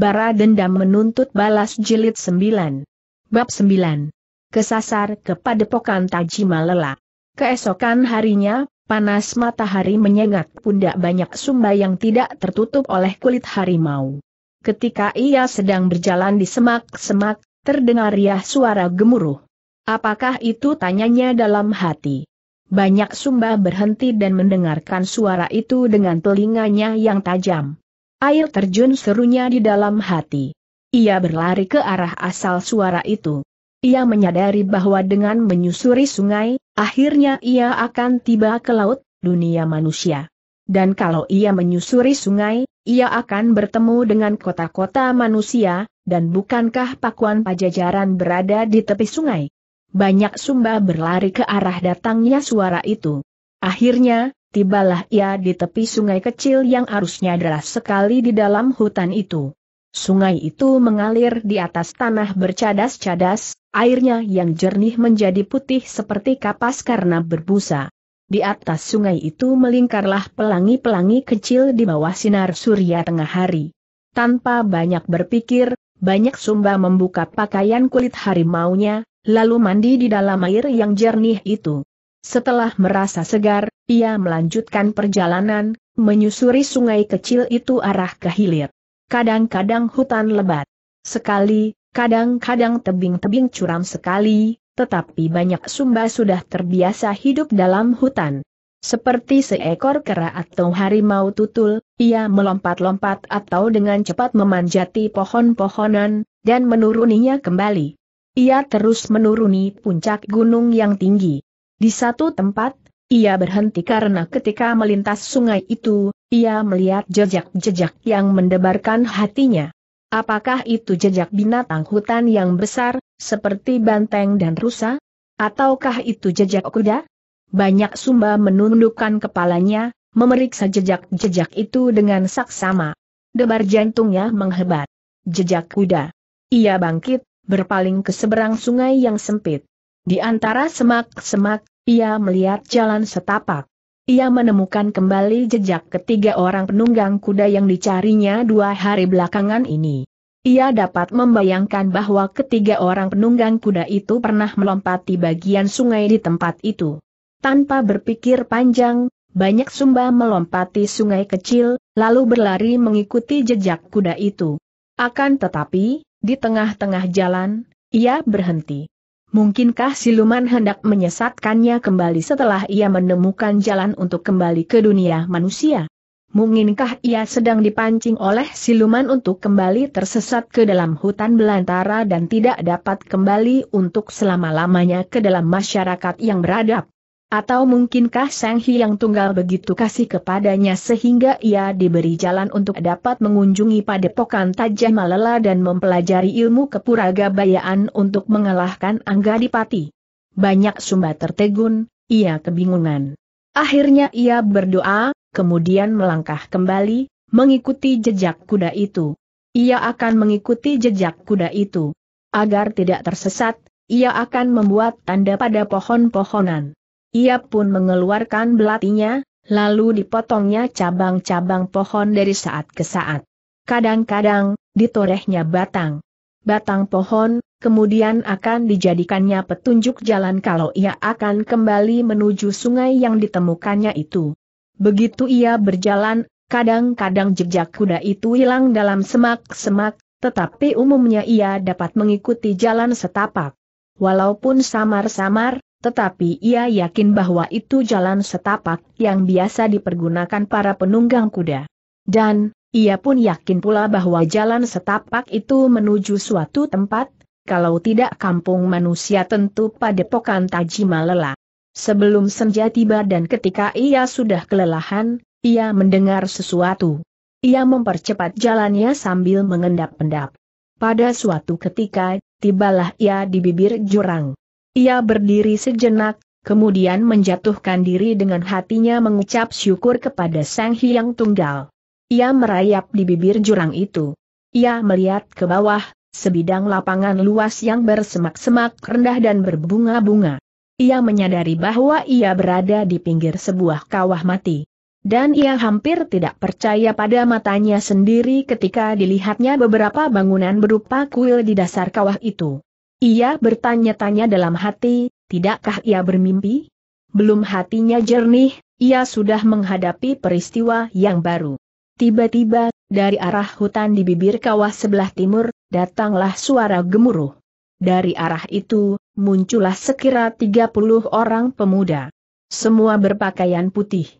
Bara Dendam Menuntut Balas Jilid 9. Bab 9. Kesasar kepada pokan Tajima Lela. Keesokan harinya, panas matahari menyengat pundak banyak sumba yang tidak tertutup oleh kulit harimau. Ketika ia sedang berjalan di semak-semak, terdengar riak suara gemuruh. Apakah itu tanyanya dalam hati? Banyak sumba berhenti dan mendengarkan suara itu dengan telinganya yang tajam. Air terjun serunya di dalam hati. Ia berlari ke arah asal suara itu. Ia menyadari bahwa dengan menyusuri sungai, akhirnya ia akan tiba ke laut, dunia manusia. Dan kalau ia menyusuri sungai, ia akan bertemu dengan kota-kota manusia, dan bukankah pakuan pajajaran berada di tepi sungai? Banyak sumba berlari ke arah datangnya suara itu. Akhirnya, tibalah ia di tepi sungai kecil yang arusnya deras sekali di dalam hutan itu. Sungai itu mengalir di atas tanah bercadas-cadas, airnya yang jernih menjadi putih seperti kapas karena berbusa. Di atas sungai itu melingkarlah pelangi-pelangi kecil di bawah sinar surya tengah hari. Tanpa banyak berpikir, banyak sumba membuka pakaian kulit harimaunya, lalu mandi di dalam air yang jernih itu. Setelah merasa segar, ia melanjutkan perjalanan, menyusuri sungai kecil itu arah ke hilir. Kadang-kadang hutan lebat. Sekali, kadang-kadang tebing-tebing curam sekali, tetapi banyak sumba sudah terbiasa hidup dalam hutan. Seperti seekor kera atau harimau tutul, ia melompat-lompat atau dengan cepat memanjati pohon-pohonan, dan menuruninya kembali. Ia terus menuruni puncak gunung yang tinggi. Di satu tempat, ia berhenti karena ketika melintas sungai itu, ia melihat jejak-jejak yang mendebarkan hatinya. Apakah itu jejak binatang hutan yang besar, seperti banteng dan rusa? Ataukah itu jejak kuda? Banyak sumba menundukkan kepalanya, memeriksa jejak-jejak itu dengan saksama. Debar jantungnya menghebat. Jejak kuda. Ia bangkit, berpaling ke seberang sungai yang sempit. Di antara semak-semak, ia melihat jalan setapak. Ia menemukan kembali jejak ketiga orang penunggang kuda yang dicarinya dua hari belakangan ini. Ia dapat membayangkan bahwa ketiga orang penunggang kuda itu pernah melompati bagian sungai di tempat itu. Tanpa berpikir panjang, banyak sumba melompati sungai kecil, lalu berlari mengikuti jejak kuda itu. Akan tetapi, di tengah-tengah jalan, ia berhenti. Mungkinkah siluman hendak menyesatkannya kembali setelah ia menemukan jalan untuk kembali ke dunia manusia? Mungkinkah ia sedang dipancing oleh siluman untuk kembali tersesat ke dalam hutan belantara dan tidak dapat kembali untuk selama-lamanya ke dalam masyarakat yang beradab? Atau mungkinkah Sang Hyang Tunggal begitu kasih kepadanya sehingga ia diberi jalan untuk dapat mengunjungi padepokan Tajah Malela dan mempelajari ilmu kepuraga bayaan untuk mengalahkan Angga Dipati. Banyak sumba tertegun, ia kebingungan. Akhirnya ia berdoa, kemudian melangkah kembali, mengikuti jejak kuda itu. Ia akan mengikuti jejak kuda itu. Agar tidak tersesat, ia akan membuat tanda pada pohon-pohonan. Ia pun mengeluarkan belatinya, lalu dipotongnya cabang-cabang pohon dari saat ke saat. Kadang-kadang, ditorehnya batang. Batang pohon, kemudian akan dijadikannya petunjuk jalan kalau ia akan kembali menuju sungai yang ditemukannya itu. Begitu ia berjalan, kadang-kadang jejak kuda itu hilang dalam semak-semak, tetapi umumnya ia dapat mengikuti jalan setapak. Walaupun samar-samar, tetapi ia yakin bahwa itu jalan setapak yang biasa dipergunakan para penunggang kuda. Dan, ia pun yakin pula bahwa jalan setapak itu menuju suatu tempat, kalau tidak kampung manusia tentu padepokan Tajima Lela. Sebelum senja tiba dan ketika ia sudah kelelahan, ia mendengar sesuatu. Ia mempercepat jalannya sambil mengendap-endap. Pada suatu ketika, tibalah ia di bibir jurang. Ia berdiri sejenak, kemudian menjatuhkan diri dengan hatinya mengucap syukur kepada Sang Hyang Tunggal. Ia merayap di bibir jurang itu. Ia melihat ke bawah, sebidang lapangan luas yang bersemak-semak rendah dan berbunga-bunga. Ia menyadari bahwa ia berada di pinggir sebuah kawah mati. Dan ia hampir tidak percaya pada matanya sendiri ketika dilihatnya beberapa bangunan berupa kuil di dasar kawah itu. Ia bertanya-tanya dalam hati, tidakkah ia bermimpi? Belum hatinya jernih, ia sudah menghadapi peristiwa yang baru. Tiba-tiba, dari arah hutan di bibir kawah sebelah timur, datanglah suara gemuruh. Dari arah itu, muncullah sekira 30 orang pemuda. Semua berpakaian putih.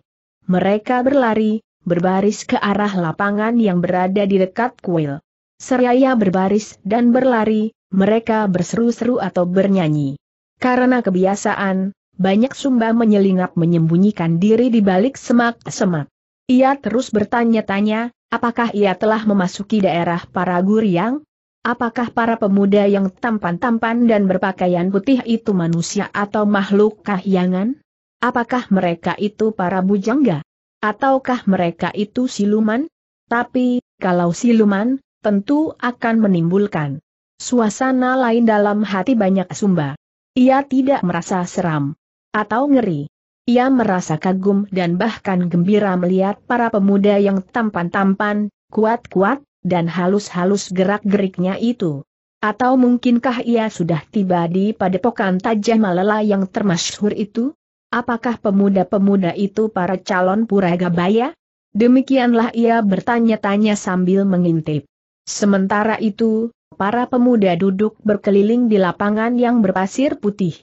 Mereka berlari, berbaris ke arah lapangan yang berada di dekat kuil. Seraya berbaris dan berlari, mereka berseru-seru atau bernyanyi. Karena kebiasaan, banyak Sumba menyelinap menyembunyikan diri di balik semak-semak. Ia terus bertanya-tanya, apakah ia telah memasuki daerah para guriang? Apakah para pemuda yang tampan-tampan dan berpakaian putih itu manusia atau makhluk kahyangan? Apakah mereka itu para bujangga? Ataukah mereka itu siluman? Tapi, kalau siluman, tentu akan menimbulkan Suasana lain dalam hati banyak sumba. Ia tidak merasa seram. Atau ngeri. Ia merasa kagum dan bahkan gembira melihat para pemuda yang tampan-tampan, kuat-kuat, dan halus-halus gerak-geriknya itu. Atau mungkinkah ia sudah tiba di padepokan Tajah Malala yang termasyhur itu? Apakah pemuda-pemuda itu para calon puragabaya? Demikianlah ia bertanya-tanya sambil mengintip. Sementara itu, para pemuda duduk berkeliling di lapangan yang berpasir putih.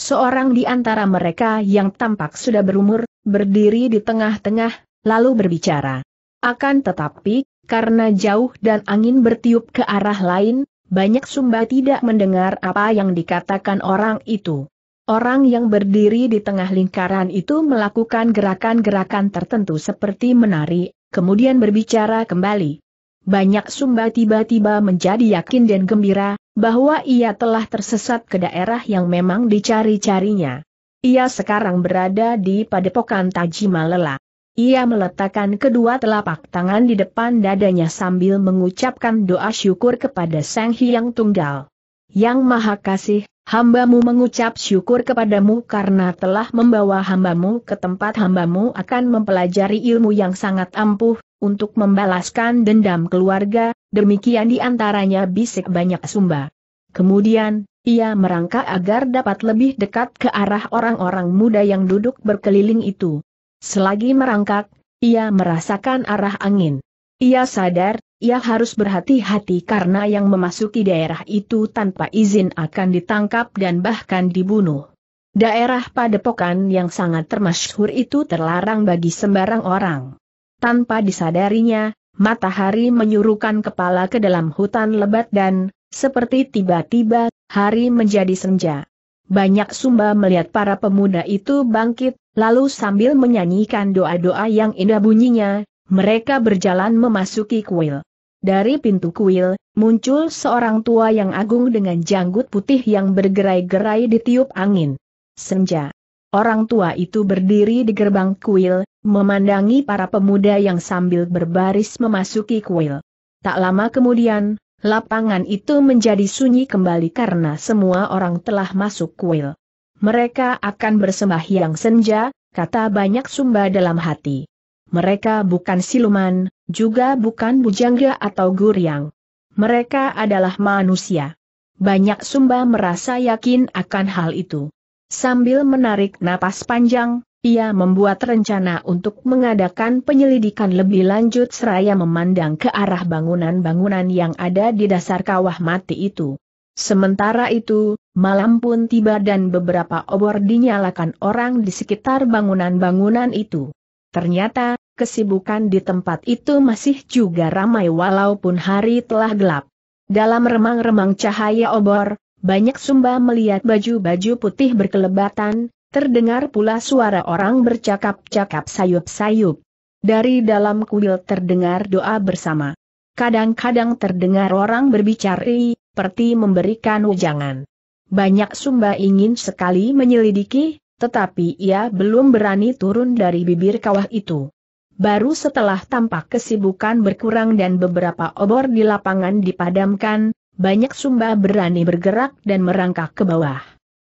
Seorang di antara mereka yang tampak sudah berumur, berdiri di tengah-tengah, lalu berbicara. Akan tetapi, karena jauh dan angin bertiup ke arah lain, banyak sumba tidak mendengar apa yang dikatakan orang itu. Orang yang berdiri di tengah lingkaran itu melakukan gerakan-gerakan tertentu seperti menari, kemudian berbicara kembali banyak Sumba tiba-tiba menjadi yakin dan gembira, bahwa ia telah tersesat ke daerah yang memang dicari-carinya. Ia sekarang berada di padepokan Tajima Lela. Ia meletakkan kedua telapak tangan di depan dadanya sambil mengucapkan doa syukur kepada Sang Hyang Tunggal. Yang Maha Kasih, Hambamu mengucap syukur kepadamu karena telah membawa hambamu ke tempat hambamu akan mempelajari ilmu yang sangat ampuh, untuk membalaskan dendam keluarga, demikian diantaranya bisik banyak sumba. Kemudian, ia merangkak agar dapat lebih dekat ke arah orang-orang muda yang duduk berkeliling itu. Selagi merangkak, ia merasakan arah angin. Ia sadar, ia harus berhati-hati karena yang memasuki daerah itu tanpa izin akan ditangkap dan bahkan dibunuh. Daerah padepokan yang sangat termasyhur itu terlarang bagi sembarang orang. Tanpa disadarinya, matahari menyuruhkan kepala ke dalam hutan lebat dan, seperti tiba-tiba, hari menjadi senja. Banyak sumba melihat para pemuda itu bangkit, lalu sambil menyanyikan doa-doa yang indah bunyinya, mereka berjalan memasuki kuil. Dari pintu kuil, muncul seorang tua yang agung dengan janggut putih yang bergerai-gerai ditiup angin. Senja. Orang tua itu berdiri di gerbang kuil, memandangi para pemuda yang sambil berbaris memasuki kuil. Tak lama kemudian, lapangan itu menjadi sunyi kembali karena semua orang telah masuk kuil. Mereka akan bersembahyang senja, kata banyak sumba dalam hati. Mereka bukan siluman, juga bukan bujangga atau guriang. Mereka adalah manusia. Banyak Sumba merasa yakin akan hal itu. Sambil menarik napas panjang, ia membuat rencana untuk mengadakan penyelidikan lebih lanjut seraya memandang ke arah bangunan-bangunan yang ada di dasar kawah mati itu. Sementara itu, malam pun tiba dan beberapa obor dinyalakan orang di sekitar bangunan-bangunan itu. Ternyata, kesibukan di tempat itu masih juga ramai walaupun hari telah gelap. Dalam remang-remang cahaya obor, banyak sumba melihat baju-baju putih berkelebatan, terdengar pula suara orang bercakap-cakap sayup-sayup. Dari dalam kuil terdengar doa bersama. Kadang-kadang terdengar orang berbicara, seperti memberikan ujangan. Banyak sumba ingin sekali menyelidiki, tetapi ia belum berani turun dari bibir kawah itu. Baru setelah tampak kesibukan berkurang dan beberapa obor di lapangan dipadamkan, banyak Sumba berani bergerak dan merangkak ke bawah.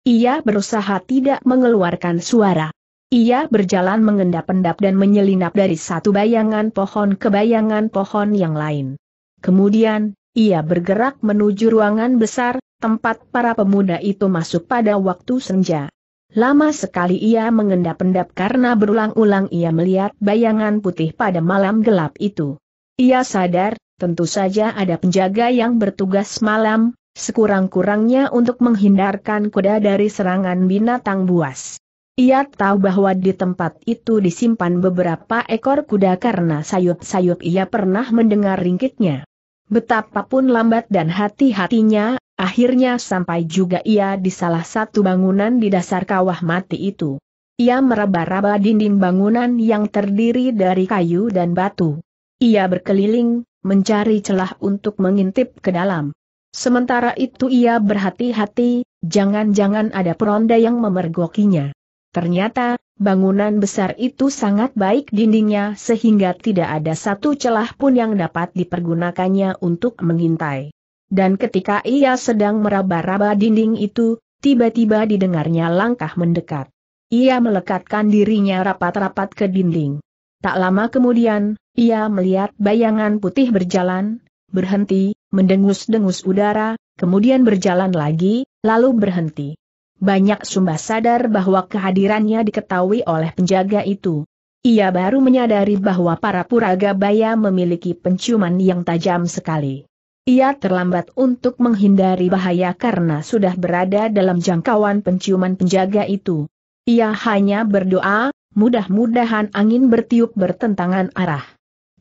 Ia berusaha tidak mengeluarkan suara. Ia berjalan mengendap-endap dan menyelinap dari satu bayangan pohon ke bayangan pohon yang lain. Kemudian, ia bergerak menuju ruangan besar, tempat para pemuda itu masuk pada waktu senja. Lama sekali ia mengendap-endap karena berulang-ulang ia melihat bayangan putih pada malam gelap itu. Ia sadar, tentu saja ada penjaga yang bertugas malam, sekurang-kurangnya untuk menghindarkan kuda dari serangan binatang buas. Ia tahu bahwa di tempat itu disimpan beberapa ekor kuda karena sayup-sayup ia pernah mendengar ringkitnya. Betapapun lambat dan hati-hatinya, akhirnya sampai juga ia di salah satu bangunan di dasar kawah mati itu. Ia meraba-raba dinding bangunan yang terdiri dari kayu dan batu. Ia berkeliling, mencari celah untuk mengintip ke dalam. Sementara itu ia berhati-hati, jangan-jangan ada peronda yang memergokinya. Ternyata, bangunan besar itu sangat baik dindingnya sehingga tidak ada satu celah pun yang dapat dipergunakannya untuk mengintai. Dan ketika ia sedang meraba-raba dinding itu, tiba-tiba didengarnya langkah mendekat. Ia melekatkan dirinya rapat-rapat ke dinding. Tak lama kemudian, ia melihat bayangan putih berjalan, berhenti, mendengus-dengus udara, kemudian berjalan lagi, lalu berhenti banyak sumba sadar bahwa kehadirannya diketahui oleh penjaga itu. Ia baru menyadari bahwa para puraga baya memiliki penciuman yang tajam sekali. Ia terlambat untuk menghindari bahaya karena sudah berada dalam jangkauan penciuman penjaga itu. Ia hanya berdoa, mudah-mudahan angin bertiup bertentangan arah.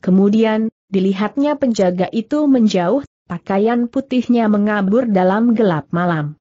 Kemudian, dilihatnya penjaga itu menjauh, pakaian putihnya mengabur dalam gelap malam.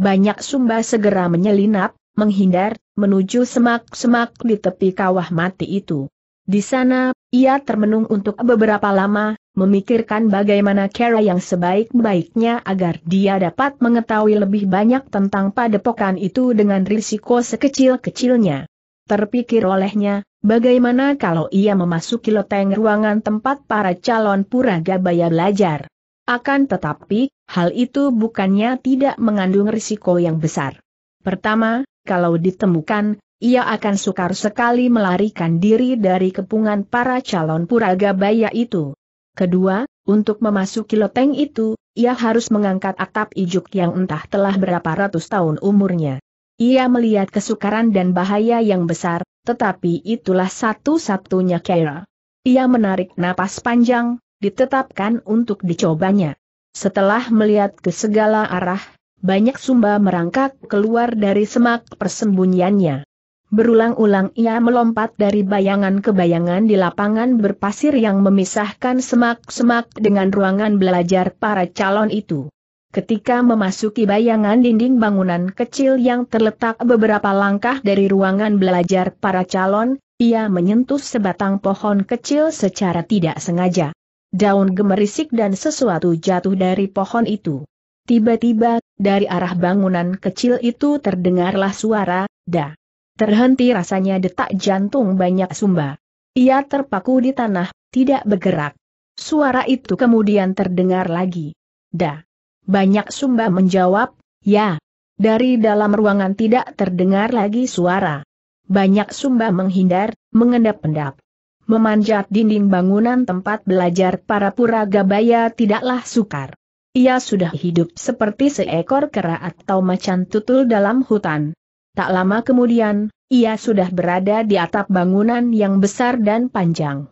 Banyak sumba segera menyelinap, menghindar, menuju semak-semak di tepi kawah mati itu. Di sana, ia termenung untuk beberapa lama, memikirkan bagaimana cara yang sebaik-baiknya agar dia dapat mengetahui lebih banyak tentang padepokan itu dengan risiko sekecil-kecilnya. Terpikir olehnya, bagaimana kalau ia memasuki loteng ruangan tempat para calon pura-gabaya belajar. Akan tetapi, hal itu bukannya tidak mengandung risiko yang besar. Pertama, kalau ditemukan, ia akan sukar sekali melarikan diri dari kepungan para calon puragabaya itu. Kedua, untuk memasuki loteng itu, ia harus mengangkat atap ijuk yang entah telah berapa ratus tahun umurnya. Ia melihat kesukaran dan bahaya yang besar, tetapi itulah satu-satunya Kira. Ia menarik napas panjang, ditetapkan untuk dicobanya. Setelah melihat ke segala arah, banyak sumba merangkak keluar dari semak persembunyiannya. Berulang-ulang ia melompat dari bayangan ke bayangan di lapangan berpasir yang memisahkan semak-semak dengan ruangan belajar para calon itu. Ketika memasuki bayangan dinding bangunan kecil yang terletak beberapa langkah dari ruangan belajar para calon, ia menyentuh sebatang pohon kecil secara tidak sengaja daun gemerisik dan sesuatu jatuh dari pohon itu. Tiba-tiba, dari arah bangunan kecil itu terdengarlah suara, da. Terhenti rasanya detak jantung banyak sumba. Ia terpaku di tanah, tidak bergerak. Suara itu kemudian terdengar lagi. Da. Banyak sumba menjawab, ya. Dari dalam ruangan tidak terdengar lagi suara. Banyak sumba menghindar, mengendap-endap memanjat dinding bangunan tempat belajar para puragabaya tidaklah sukar. Ia sudah hidup seperti seekor kera atau macan tutul dalam hutan. Tak lama kemudian, ia sudah berada di atap bangunan yang besar dan panjang.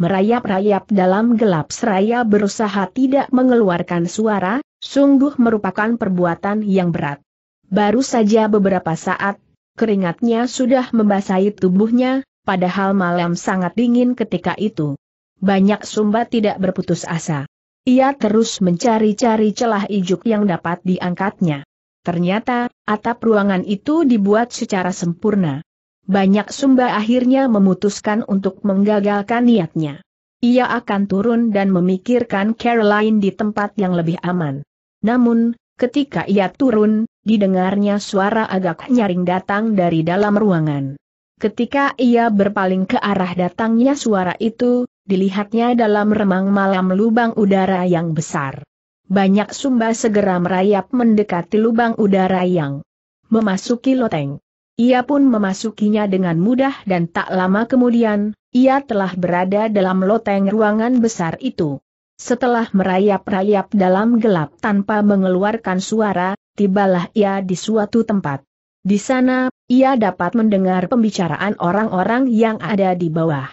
Merayap-rayap dalam gelap seraya berusaha tidak mengeluarkan suara, sungguh merupakan perbuatan yang berat. Baru saja beberapa saat, keringatnya sudah membasahi tubuhnya, padahal malam sangat dingin ketika itu. Banyak Sumba tidak berputus asa. Ia terus mencari-cari celah ijuk yang dapat diangkatnya. Ternyata, atap ruangan itu dibuat secara sempurna. Banyak Sumba akhirnya memutuskan untuk menggagalkan niatnya. Ia akan turun dan memikirkan Caroline di tempat yang lebih aman. Namun, ketika ia turun, didengarnya suara agak nyaring datang dari dalam ruangan. Ketika ia berpaling ke arah datangnya suara itu, dilihatnya dalam remang malam lubang udara yang besar. Banyak sumba segera merayap mendekati lubang udara yang memasuki loteng. Ia pun memasukinya dengan mudah dan tak lama kemudian, ia telah berada dalam loteng ruangan besar itu. Setelah merayap-rayap dalam gelap tanpa mengeluarkan suara, tibalah ia di suatu tempat. Di sana, ia dapat mendengar pembicaraan orang-orang yang ada di bawah.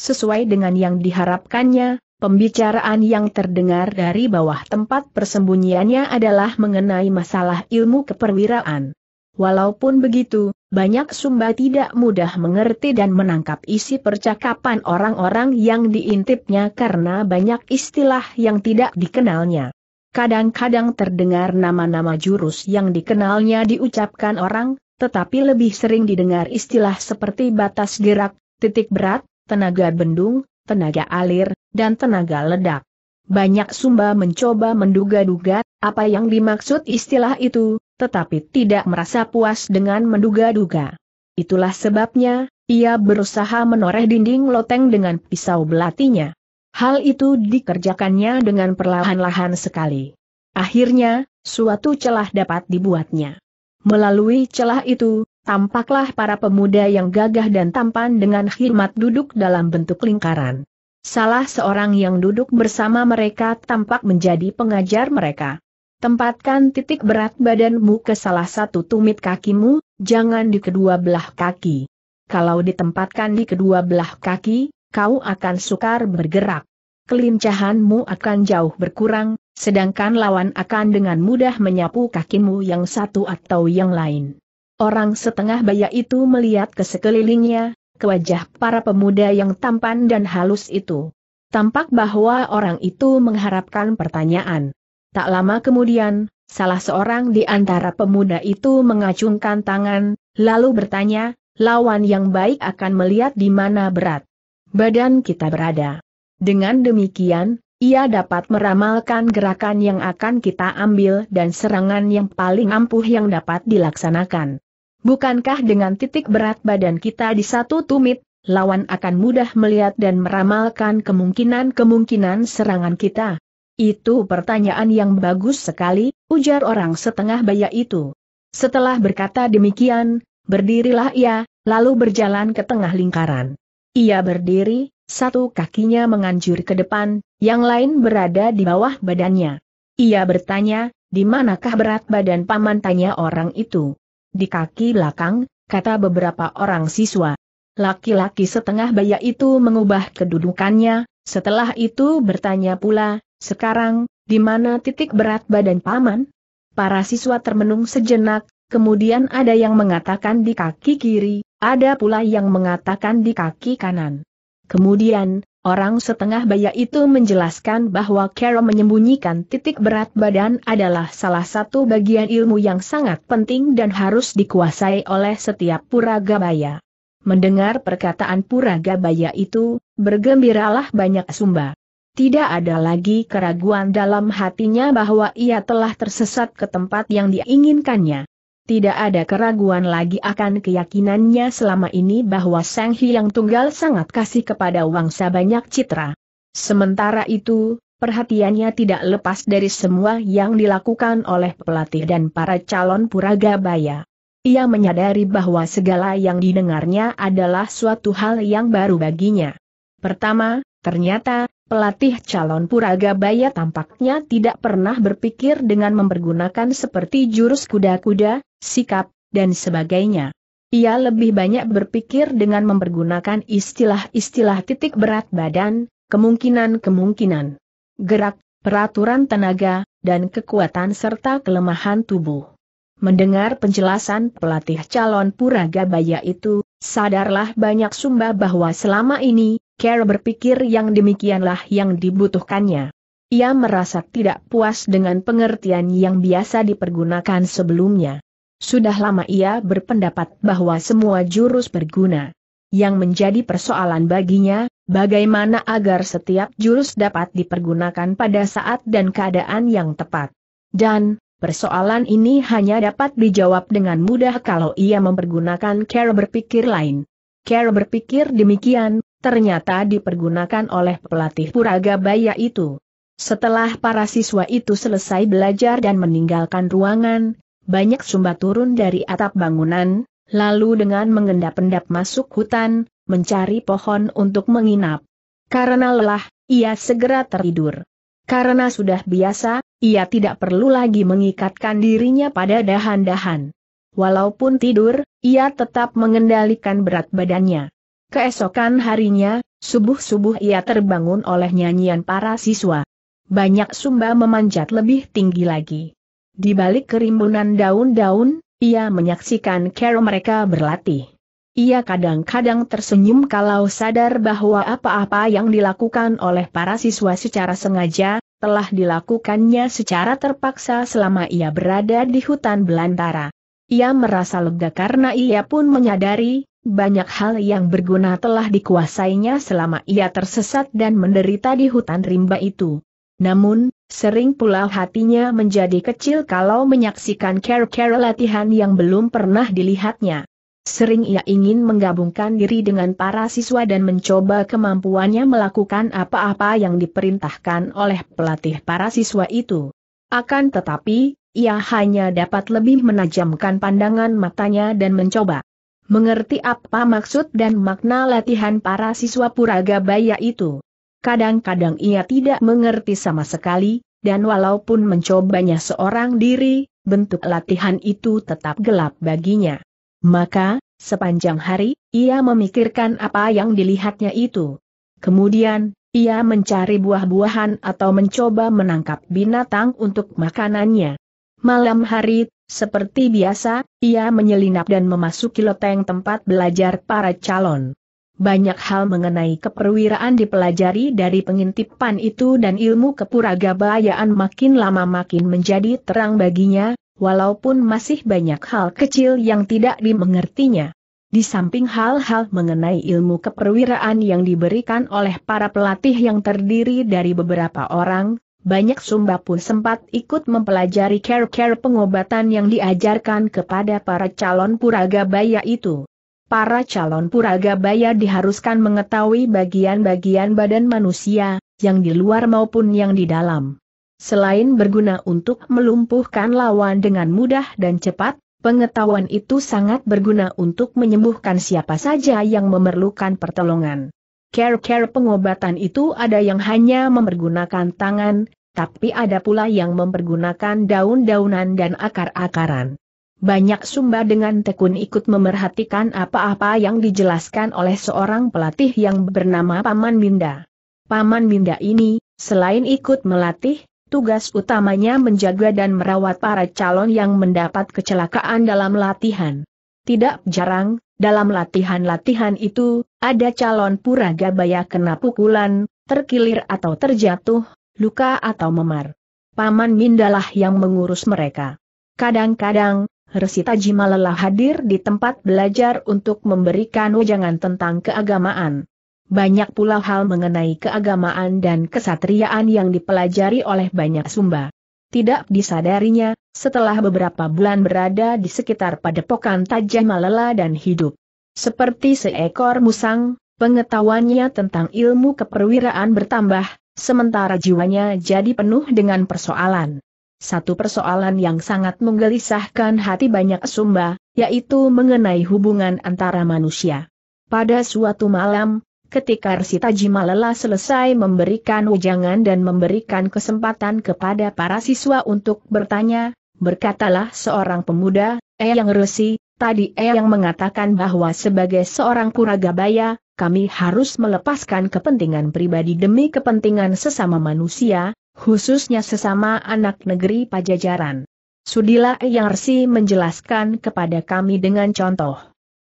Sesuai dengan yang diharapkannya, pembicaraan yang terdengar dari bawah tempat persembunyiannya adalah mengenai masalah ilmu keperwiraan. Walaupun begitu, banyak sumba tidak mudah mengerti dan menangkap isi percakapan orang-orang yang diintipnya karena banyak istilah yang tidak dikenalnya. Kadang-kadang terdengar nama-nama jurus yang dikenalnya diucapkan orang, tetapi lebih sering didengar istilah seperti batas gerak, titik berat, tenaga bendung, tenaga alir, dan tenaga ledak. Banyak sumba mencoba menduga-duga apa yang dimaksud istilah itu, tetapi tidak merasa puas dengan menduga-duga. Itulah sebabnya, ia berusaha menoreh dinding loteng dengan pisau belatinya. Hal itu dikerjakannya dengan perlahan-lahan sekali. Akhirnya, suatu celah dapat dibuatnya. Melalui celah itu, tampaklah para pemuda yang gagah dan tampan dengan khidmat duduk dalam bentuk lingkaran. Salah seorang yang duduk bersama mereka tampak menjadi pengajar mereka. Tempatkan titik berat badanmu ke salah satu tumit kakimu, jangan di kedua belah kaki. Kalau ditempatkan di kedua belah kaki, kau akan sukar bergerak. Kelincahanmu akan jauh berkurang, sedangkan lawan akan dengan mudah menyapu kakimu yang satu atau yang lain. Orang setengah baya itu melihat ke sekelilingnya, ke wajah para pemuda yang tampan dan halus itu. Tampak bahwa orang itu mengharapkan pertanyaan. Tak lama kemudian, salah seorang di antara pemuda itu mengacungkan tangan, lalu bertanya, lawan yang baik akan melihat di mana berat badan kita berada. Dengan demikian, ia dapat meramalkan gerakan yang akan kita ambil dan serangan yang paling ampuh yang dapat dilaksanakan. Bukankah dengan titik berat badan kita di satu tumit, lawan akan mudah melihat dan meramalkan kemungkinan-kemungkinan serangan kita? Itu pertanyaan yang bagus sekali, ujar orang setengah baya itu. Setelah berkata demikian, berdirilah ia, lalu berjalan ke tengah lingkaran. Ia berdiri, satu kakinya menganjur ke depan, yang lain berada di bawah badannya. Ia bertanya, di manakah berat badan paman tanya orang itu? Di kaki belakang, kata beberapa orang siswa. Laki-laki setengah baya itu mengubah kedudukannya, setelah itu bertanya pula, sekarang, di mana titik berat badan paman? Para siswa termenung sejenak, kemudian ada yang mengatakan di kaki kiri, ada pula yang mengatakan di kaki kanan. Kemudian, orang setengah baya itu menjelaskan bahwa Carol menyembunyikan titik berat badan adalah salah satu bagian ilmu yang sangat penting dan harus dikuasai oleh setiap puraga baya. Mendengar perkataan puraga baya itu, bergembiralah banyak sumba. Tidak ada lagi keraguan dalam hatinya bahwa ia telah tersesat ke tempat yang diinginkannya. Tidak ada keraguan lagi akan keyakinannya selama ini bahwa Sang Hyang Tunggal sangat kasih kepada wangsa banyak citra. Sementara itu, perhatiannya tidak lepas dari semua yang dilakukan oleh pelatih dan para calon puraga baya. Ia menyadari bahwa segala yang didengarnya adalah suatu hal yang baru baginya. Pertama, ternyata, pelatih calon puraga baya tampaknya tidak pernah berpikir dengan mempergunakan seperti jurus kuda-kuda, sikap, dan sebagainya. Ia lebih banyak berpikir dengan mempergunakan istilah-istilah titik berat badan, kemungkinan-kemungkinan, gerak, peraturan tenaga, dan kekuatan serta kelemahan tubuh. Mendengar penjelasan pelatih calon gabaya itu, sadarlah banyak sumba bahwa selama ini, Kerr berpikir yang demikianlah yang dibutuhkannya. Ia merasa tidak puas dengan pengertian yang biasa dipergunakan sebelumnya. Sudah lama ia berpendapat bahwa semua jurus berguna. Yang menjadi persoalan baginya, bagaimana agar setiap jurus dapat dipergunakan pada saat dan keadaan yang tepat. Dan, persoalan ini hanya dapat dijawab dengan mudah kalau ia mempergunakan cara berpikir lain. Cara berpikir demikian, ternyata dipergunakan oleh pelatih Puraga Baya itu. Setelah para siswa itu selesai belajar dan meninggalkan ruangan, banyak sumba turun dari atap bangunan, lalu dengan mengendap-endap masuk hutan, mencari pohon untuk menginap. Karena lelah, ia segera tertidur. Karena sudah biasa, ia tidak perlu lagi mengikatkan dirinya pada dahan-dahan. Walaupun tidur, ia tetap mengendalikan berat badannya. Keesokan harinya, subuh-subuh ia terbangun oleh nyanyian para siswa. Banyak sumba memanjat lebih tinggi lagi. Di balik kerimbunan daun-daun, ia menyaksikan cara mereka berlatih. Ia kadang-kadang tersenyum kalau sadar bahwa apa-apa yang dilakukan oleh para siswa secara sengaja, telah dilakukannya secara terpaksa selama ia berada di hutan belantara. Ia merasa lega karena ia pun menyadari, banyak hal yang berguna telah dikuasainya selama ia tersesat dan menderita di hutan rimba itu. Namun, Sering pula hatinya menjadi kecil kalau menyaksikan care-care latihan yang belum pernah dilihatnya. Sering ia ingin menggabungkan diri dengan para siswa dan mencoba kemampuannya melakukan apa-apa yang diperintahkan oleh pelatih para siswa itu. Akan tetapi, ia hanya dapat lebih menajamkan pandangan matanya dan mencoba mengerti apa maksud dan makna latihan para siswa Puraga Baya itu kadang-kadang ia tidak mengerti sama sekali, dan walaupun mencobanya seorang diri, bentuk latihan itu tetap gelap baginya. Maka, sepanjang hari, ia memikirkan apa yang dilihatnya itu. Kemudian, ia mencari buah-buahan atau mencoba menangkap binatang untuk makanannya. Malam hari, seperti biasa, ia menyelinap dan memasuki loteng tempat belajar para calon banyak hal mengenai keperwiraan dipelajari dari pengintipan itu dan ilmu kepuragabayaan makin lama makin menjadi terang baginya, walaupun masih banyak hal kecil yang tidak dimengertinya. Di samping hal-hal mengenai ilmu keperwiraan yang diberikan oleh para pelatih yang terdiri dari beberapa orang, banyak Sumba pun sempat ikut mempelajari care-care pengobatan yang diajarkan kepada para calon puragabaya itu para calon puraga bayar diharuskan mengetahui bagian-bagian badan manusia, yang di luar maupun yang di dalam. Selain berguna untuk melumpuhkan lawan dengan mudah dan cepat, pengetahuan itu sangat berguna untuk menyembuhkan siapa saja yang memerlukan pertolongan. Care-care pengobatan itu ada yang hanya mempergunakan tangan, tapi ada pula yang mempergunakan daun-daunan dan akar-akaran. Banyak Sumba dengan tekun ikut memerhatikan apa-apa yang dijelaskan oleh seorang pelatih yang bernama Paman Minda. Paman Minda ini, selain ikut melatih, tugas utamanya menjaga dan merawat para calon yang mendapat kecelakaan dalam latihan. Tidak jarang, dalam latihan-latihan itu, ada calon puragabaya kena pukulan, terkilir atau terjatuh, luka atau memar. Paman Mindalah yang mengurus mereka. Kadang-kadang, Resita Jima lelah hadir di tempat belajar untuk memberikan wajangan tentang keagamaan. Banyak pula hal mengenai keagamaan dan kesatriaan yang dipelajari oleh banyak sumba. Tidak disadarinya, setelah beberapa bulan berada di sekitar padepokan Tajam Malela dan hidup. Seperti seekor musang, pengetahuannya tentang ilmu keperwiraan bertambah, sementara jiwanya jadi penuh dengan persoalan. Satu persoalan yang sangat menggelisahkan hati banyak sumba, yaitu mengenai hubungan antara manusia. Pada suatu malam, ketika Jima lelah selesai memberikan wejangan dan memberikan kesempatan kepada para siswa untuk bertanya, berkatalah seorang pemuda, eh yang resi, tadi eh yang mengatakan bahwa sebagai seorang kuragabaya, kami harus melepaskan kepentingan pribadi demi kepentingan sesama manusia, khususnya sesama anak negeri pajajaran. Sudilah yang resi menjelaskan kepada kami dengan contoh.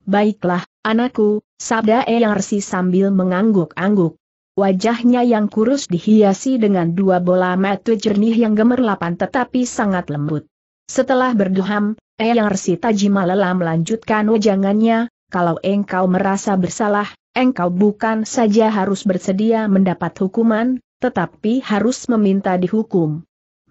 Baiklah, anakku, sabda Eyang resi sambil mengangguk-angguk. Wajahnya yang kurus dihiasi dengan dua bola mata jernih yang gemerlapan tetapi sangat lembut. Setelah berduham, Eyang Resi Tajima lelah melanjutkan wajangannya, kalau engkau merasa bersalah, engkau bukan saja harus bersedia mendapat hukuman, tetapi harus meminta dihukum.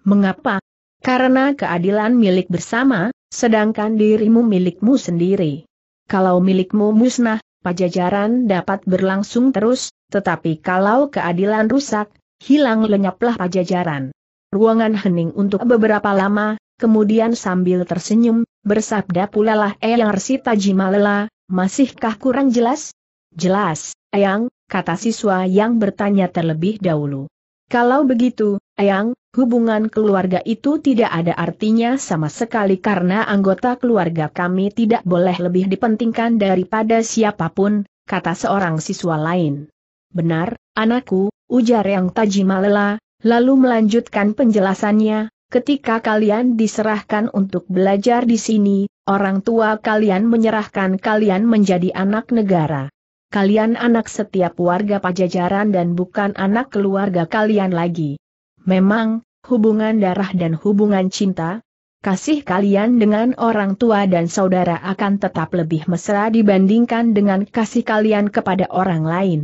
Mengapa? Karena keadilan milik bersama, sedangkan dirimu milikmu sendiri. Kalau milikmu musnah, pajajaran dapat berlangsung terus, tetapi kalau keadilan rusak, hilang lenyaplah pajajaran. Ruangan hening untuk beberapa lama, kemudian sambil tersenyum, bersabda pula lah Eyang eh, Sita Jimalela, masihkah kurang jelas? Jelas, Eyang, kata siswa yang bertanya terlebih dahulu. Kalau begitu, ayang, hubungan keluarga itu tidak ada artinya sama sekali karena anggota keluarga kami tidak boleh lebih dipentingkan daripada siapapun, kata seorang siswa lain. Benar, anakku, ujar yang Tajimalela, lalu melanjutkan penjelasannya, ketika kalian diserahkan untuk belajar di sini, orang tua kalian menyerahkan kalian menjadi anak negara kalian anak setiap warga pajajaran dan bukan anak keluarga kalian lagi. Memang, hubungan darah dan hubungan cinta, kasih kalian dengan orang tua dan saudara akan tetap lebih mesra dibandingkan dengan kasih kalian kepada orang lain.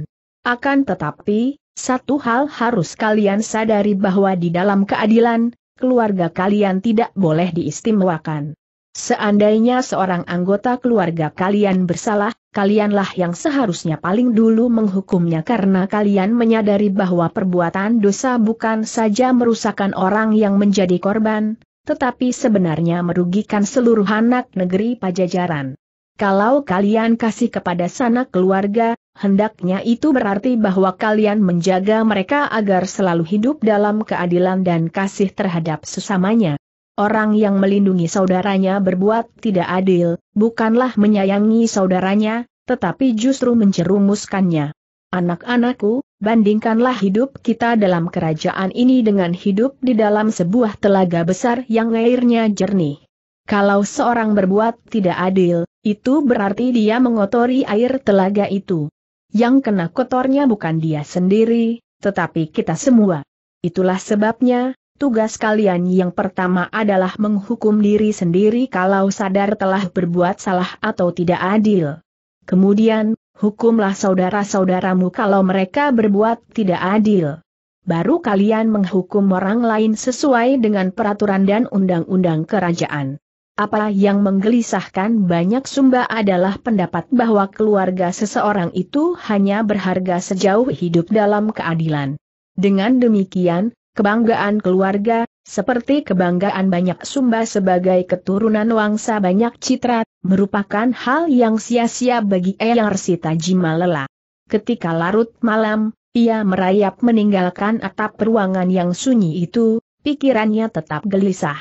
Akan tetapi, satu hal harus kalian sadari bahwa di dalam keadilan, keluarga kalian tidak boleh diistimewakan. Seandainya seorang anggota keluarga kalian bersalah, kalianlah yang seharusnya paling dulu menghukumnya karena kalian menyadari bahwa perbuatan dosa bukan saja merusakkan orang yang menjadi korban, tetapi sebenarnya merugikan seluruh anak negeri pajajaran. Kalau kalian kasih kepada sanak keluarga, hendaknya itu berarti bahwa kalian menjaga mereka agar selalu hidup dalam keadilan dan kasih terhadap sesamanya. Orang yang melindungi saudaranya berbuat tidak adil, bukanlah menyayangi saudaranya, tetapi justru mencerumuskannya. Anak-anakku, bandingkanlah hidup kita dalam kerajaan ini dengan hidup di dalam sebuah telaga besar yang airnya jernih. Kalau seorang berbuat tidak adil, itu berarti dia mengotori air telaga itu. Yang kena kotornya bukan dia sendiri, tetapi kita semua. Itulah sebabnya, Tugas kalian yang pertama adalah menghukum diri sendiri kalau sadar telah berbuat salah atau tidak adil. Kemudian, hukumlah saudara-saudaramu kalau mereka berbuat tidak adil. Baru kalian menghukum orang lain sesuai dengan peraturan dan undang-undang kerajaan. Apa yang menggelisahkan banyak sumba adalah pendapat bahwa keluarga seseorang itu hanya berharga sejauh hidup dalam keadilan. Dengan demikian, kebanggaan keluarga, seperti kebanggaan banyak sumba sebagai keturunan wangsa banyak citra, merupakan hal yang sia-sia bagi Eyang Sita Jimalela. Ketika larut malam, ia merayap meninggalkan atap ruangan yang sunyi itu, pikirannya tetap gelisah.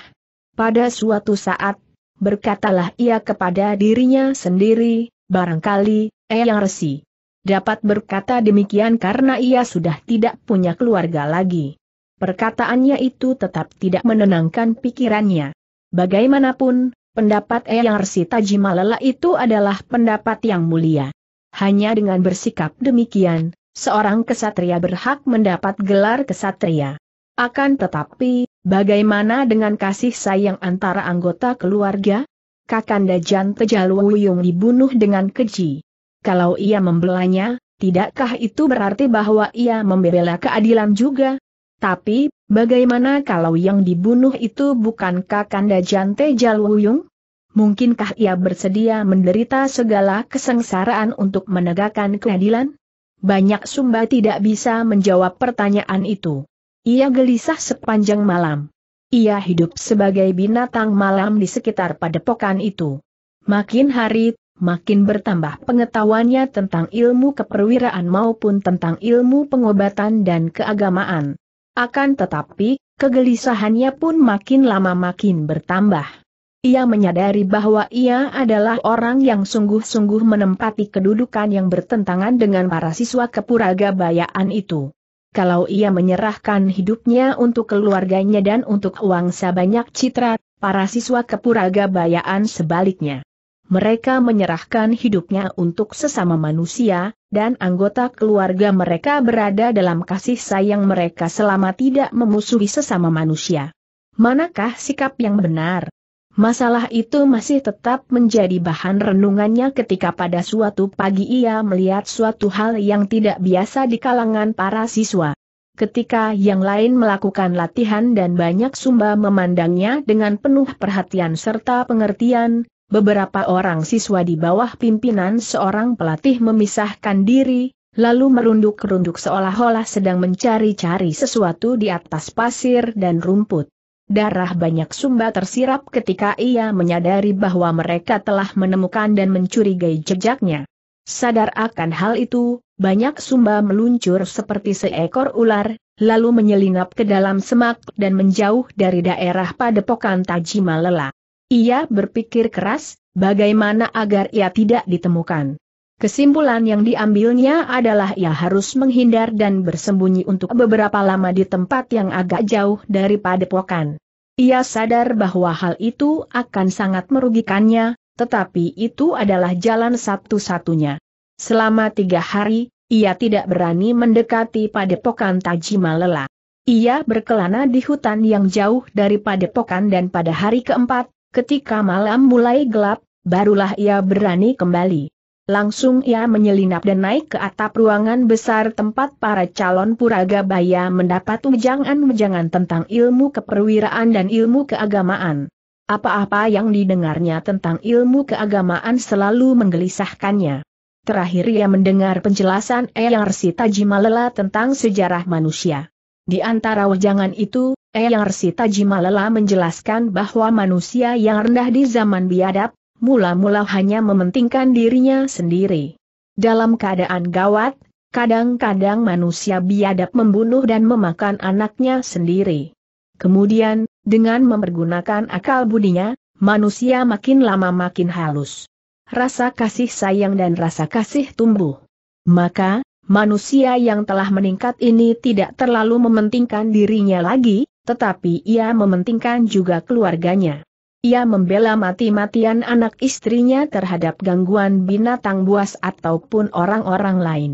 Pada suatu saat, berkatalah ia kepada dirinya sendiri, barangkali, Eyang Resi. Dapat berkata demikian karena ia sudah tidak punya keluarga lagi. Perkataannya itu tetap tidak menenangkan pikirannya. Bagaimanapun, pendapat Eyang Resi Lela itu adalah pendapat yang mulia. Hanya dengan bersikap demikian, seorang kesatria berhak mendapat gelar kesatria. Akan tetapi, bagaimana dengan kasih sayang antara anggota keluarga? Kakanda Jan Tejalu Wuyung dibunuh dengan keji. Kalau ia membelanya, tidakkah itu berarti bahwa ia membela keadilan juga? Tapi, bagaimana kalau yang dibunuh itu bukan Kakanda Jante Jalwuyung? Mungkinkah ia bersedia menderita segala kesengsaraan untuk menegakkan keadilan? Banyak Sumba tidak bisa menjawab pertanyaan itu. Ia gelisah sepanjang malam. Ia hidup sebagai binatang malam di sekitar padepokan itu. Makin hari, makin bertambah pengetahuannya tentang ilmu keperwiraan maupun tentang ilmu pengobatan dan keagamaan. Akan tetapi, kegelisahannya pun makin lama makin bertambah. Ia menyadari bahwa ia adalah orang yang sungguh-sungguh menempati kedudukan yang bertentangan dengan para siswa kepuraga bayaan itu. Kalau ia menyerahkan hidupnya untuk keluarganya dan untuk uang sebanyak citra, para siswa kepuraga bayaan sebaliknya mereka menyerahkan hidupnya untuk sesama manusia, dan anggota keluarga mereka berada dalam kasih sayang mereka selama tidak memusuhi sesama manusia. Manakah sikap yang benar? Masalah itu masih tetap menjadi bahan renungannya ketika pada suatu pagi ia melihat suatu hal yang tidak biasa di kalangan para siswa. Ketika yang lain melakukan latihan dan banyak sumba memandangnya dengan penuh perhatian serta pengertian, beberapa orang siswa di bawah pimpinan seorang pelatih memisahkan diri, lalu merunduk-runduk seolah-olah sedang mencari-cari sesuatu di atas pasir dan rumput. Darah banyak sumba tersirap ketika ia menyadari bahwa mereka telah menemukan dan mencurigai jejaknya. Sadar akan hal itu, banyak sumba meluncur seperti seekor ular, lalu menyelinap ke dalam semak dan menjauh dari daerah padepokan Tajima Lela. Ia berpikir keras, bagaimana agar ia tidak ditemukan. Kesimpulan yang diambilnya adalah ia harus menghindar dan bersembunyi untuk beberapa lama di tempat yang agak jauh dari padepokan. Ia sadar bahwa hal itu akan sangat merugikannya, tetapi itu adalah jalan satu-satunya. Selama tiga hari, ia tidak berani mendekati padepokan Tajima Lela. Ia berkelana di hutan yang jauh dari padepokan dan pada hari keempat, Ketika malam mulai gelap, barulah ia berani kembali. Langsung ia menyelinap dan naik ke atap ruangan besar tempat para calon puraga puragabaya mendapat ujangan-ujangan tentang ilmu keperwiraan dan ilmu keagamaan. Apa-apa yang didengarnya tentang ilmu keagamaan selalu menggelisahkannya. Terakhir ia mendengar penjelasan Eyang Sita Jimalela tentang sejarah manusia. Di antara wejangan itu, Eyang Resi Tajima menjelaskan bahwa manusia yang rendah di zaman biadab, mula-mula hanya mementingkan dirinya sendiri. Dalam keadaan gawat, kadang-kadang manusia biadab membunuh dan memakan anaknya sendiri. Kemudian, dengan mempergunakan akal budinya, manusia makin lama makin halus. Rasa kasih sayang dan rasa kasih tumbuh. Maka, manusia yang telah meningkat ini tidak terlalu mementingkan dirinya lagi, tetapi ia mementingkan juga keluarganya. Ia membela mati-matian anak istrinya terhadap gangguan binatang buas ataupun orang-orang lain.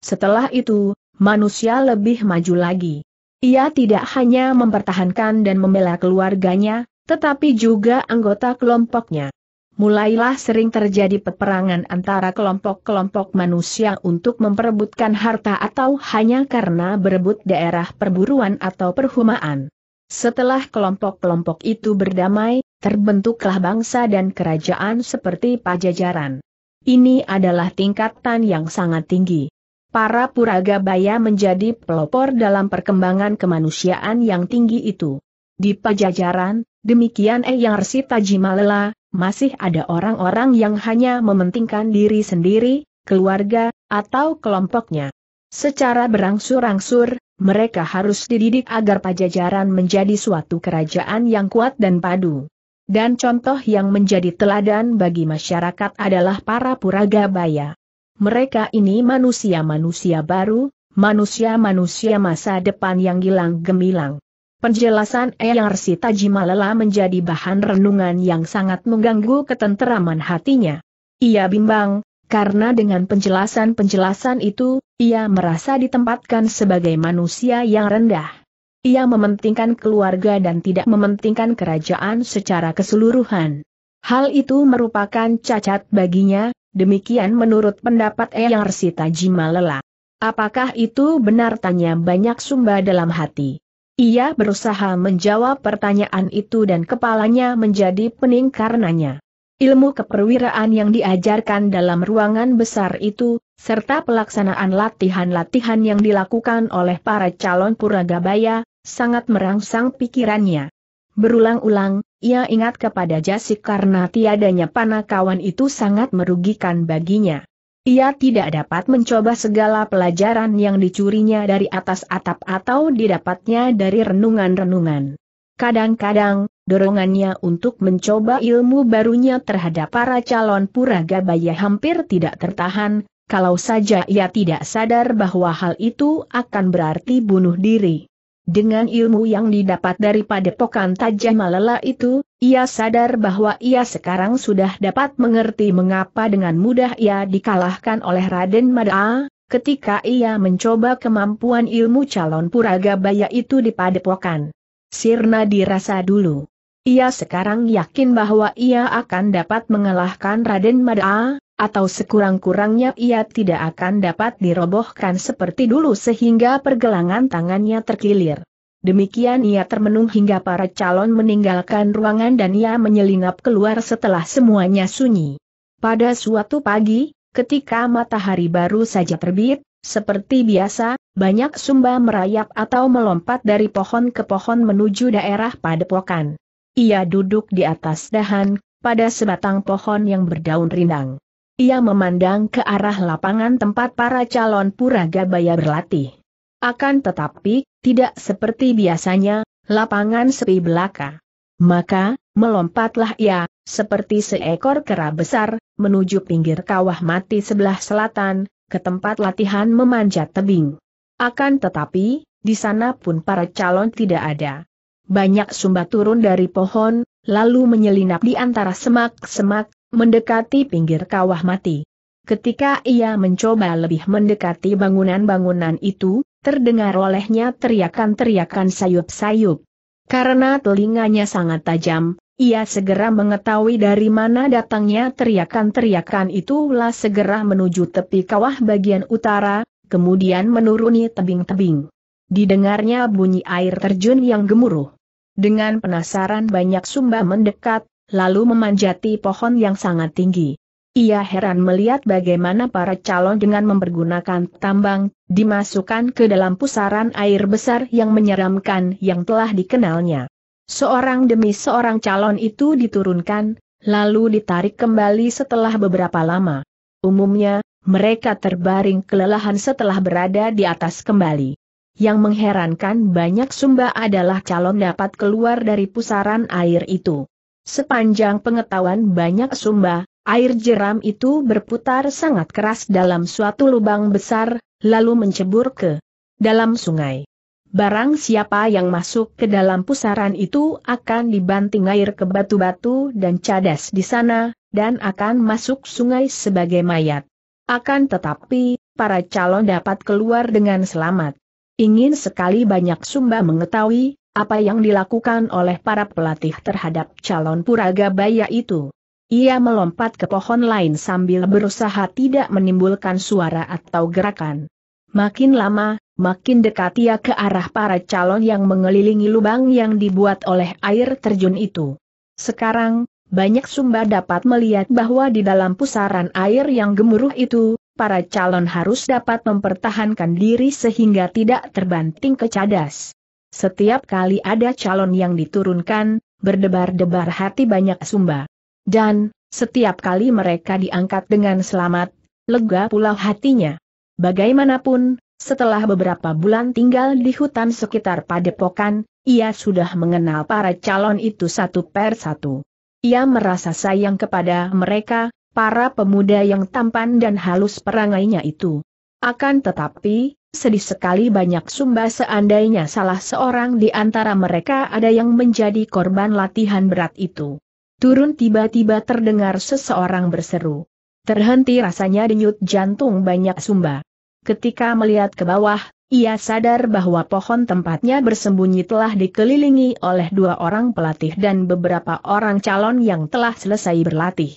Setelah itu, manusia lebih maju lagi. Ia tidak hanya mempertahankan dan membela keluarganya, tetapi juga anggota kelompoknya mulailah sering terjadi peperangan antara kelompok-kelompok manusia untuk memperebutkan harta atau hanya karena berebut daerah perburuan atau perhumaan. Setelah kelompok-kelompok itu berdamai, terbentuklah bangsa dan kerajaan seperti pajajaran. Ini adalah tingkatan yang sangat tinggi. Para Puragabaya menjadi pelopor dalam perkembangan kemanusiaan yang tinggi itu. Di pajajaran, demikian Eyang Resi Tajimalela, masih ada orang-orang yang hanya mementingkan diri sendiri, keluarga, atau kelompoknya. Secara berangsur-angsur, mereka harus dididik agar pajajaran menjadi suatu kerajaan yang kuat dan padu. Dan contoh yang menjadi teladan bagi masyarakat adalah para puraga baya. Mereka ini manusia-manusia baru, manusia-manusia masa depan yang hilang gemilang. Penjelasan Eyang Tajima Lela menjadi bahan renungan yang sangat mengganggu ketenteraman hatinya. Ia bimbang, karena dengan penjelasan-penjelasan itu, ia merasa ditempatkan sebagai manusia yang rendah. Ia mementingkan keluarga dan tidak mementingkan kerajaan secara keseluruhan. Hal itu merupakan cacat baginya, demikian menurut pendapat Eyang Tajima Lela. Apakah itu benar tanya banyak sumba dalam hati? Ia berusaha menjawab pertanyaan itu dan kepalanya menjadi pening karenanya. Ilmu keperwiraan yang diajarkan dalam ruangan besar itu, serta pelaksanaan latihan-latihan yang dilakukan oleh para calon puragabaya, sangat merangsang pikirannya. Berulang-ulang, ia ingat kepada Jasik karena tiadanya panakawan itu sangat merugikan baginya. Ia tidak dapat mencoba segala pelajaran yang dicurinya dari atas atap atau didapatnya dari renungan-renungan. Kadang-kadang, dorongannya untuk mencoba ilmu barunya terhadap para calon puragabaya hampir tidak tertahan, kalau saja ia tidak sadar bahwa hal itu akan berarti bunuh diri. Dengan ilmu yang didapat dari padepokan tajam malela itu, ia sadar bahwa ia sekarang sudah dapat mengerti mengapa dengan mudah ia dikalahkan oleh Raden Madaa, ketika ia mencoba kemampuan ilmu calon Puraga Baya itu di padepokan. Sirna dirasa dulu. Ia sekarang yakin bahwa ia akan dapat mengalahkan Raden Madaa, atau sekurang-kurangnya ia tidak akan dapat dirobohkan seperti dulu sehingga pergelangan tangannya terkilir. Demikian ia termenung hingga para calon meninggalkan ruangan dan ia menyelinap keluar setelah semuanya sunyi. Pada suatu pagi, ketika matahari baru saja terbit, seperti biasa, banyak sumba merayap atau melompat dari pohon ke pohon menuju daerah padepokan. Ia duduk di atas dahan, pada sebatang pohon yang berdaun rindang. Ia memandang ke arah lapangan tempat para calon puragabaya berlatih. Akan tetapi, tidak seperti biasanya, lapangan sepi belaka. Maka, melompatlah ia, seperti seekor kera besar, menuju pinggir kawah mati sebelah selatan, ke tempat latihan memanjat tebing. Akan tetapi, di sana pun para calon tidak ada. Banyak sumba turun dari pohon, lalu menyelinap di antara semak-semak, mendekati pinggir kawah mati. Ketika ia mencoba lebih mendekati bangunan-bangunan itu, terdengar olehnya teriakan-teriakan sayup-sayup. Karena telinganya sangat tajam, ia segera mengetahui dari mana datangnya teriakan-teriakan itu. lah segera menuju tepi kawah bagian utara, kemudian menuruni tebing-tebing. Didengarnya bunyi air terjun yang gemuruh. Dengan penasaran banyak sumba mendekat, lalu memanjati pohon yang sangat tinggi. Ia heran melihat bagaimana para calon dengan mempergunakan tambang, dimasukkan ke dalam pusaran air besar yang menyeramkan yang telah dikenalnya. Seorang demi seorang calon itu diturunkan, lalu ditarik kembali setelah beberapa lama. Umumnya, mereka terbaring kelelahan setelah berada di atas kembali. Yang mengherankan banyak sumba adalah calon dapat keluar dari pusaran air itu. Sepanjang pengetahuan banyak sumba, air jeram itu berputar sangat keras dalam suatu lubang besar, lalu mencebur ke dalam sungai. Barang siapa yang masuk ke dalam pusaran itu akan dibanting air ke batu-batu dan cadas di sana, dan akan masuk sungai sebagai mayat. Akan tetapi, para calon dapat keluar dengan selamat. Ingin sekali banyak sumba mengetahui, apa yang dilakukan oleh para pelatih terhadap calon puraga baya itu. Ia melompat ke pohon lain sambil berusaha tidak menimbulkan suara atau gerakan. Makin lama, makin dekat ia ke arah para calon yang mengelilingi lubang yang dibuat oleh air terjun itu. Sekarang, banyak sumba dapat melihat bahwa di dalam pusaran air yang gemuruh itu, para calon harus dapat mempertahankan diri sehingga tidak terbanting ke cadas. Setiap kali ada calon yang diturunkan, berdebar-debar hati banyak sumba. Dan, setiap kali mereka diangkat dengan selamat, lega pula hatinya. Bagaimanapun, setelah beberapa bulan tinggal di hutan sekitar Padepokan, ia sudah mengenal para calon itu satu per satu. Ia merasa sayang kepada mereka, para pemuda yang tampan dan halus perangainya itu. Akan tetapi, Sedih sekali banyak sumba seandainya salah seorang di antara mereka ada yang menjadi korban latihan berat itu. Turun tiba-tiba terdengar seseorang berseru. Terhenti rasanya denyut jantung banyak sumba. Ketika melihat ke bawah, ia sadar bahwa pohon tempatnya bersembunyi telah dikelilingi oleh dua orang pelatih dan beberapa orang calon yang telah selesai berlatih.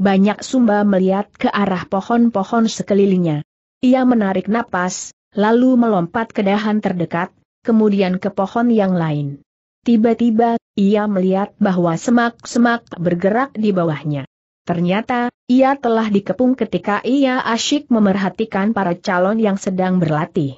Banyak sumba melihat ke arah pohon-pohon sekelilingnya. Ia menarik napas, lalu melompat ke dahan terdekat, kemudian ke pohon yang lain. Tiba-tiba, ia melihat bahwa semak-semak bergerak di bawahnya. Ternyata, ia telah dikepung ketika ia asyik memerhatikan para calon yang sedang berlatih.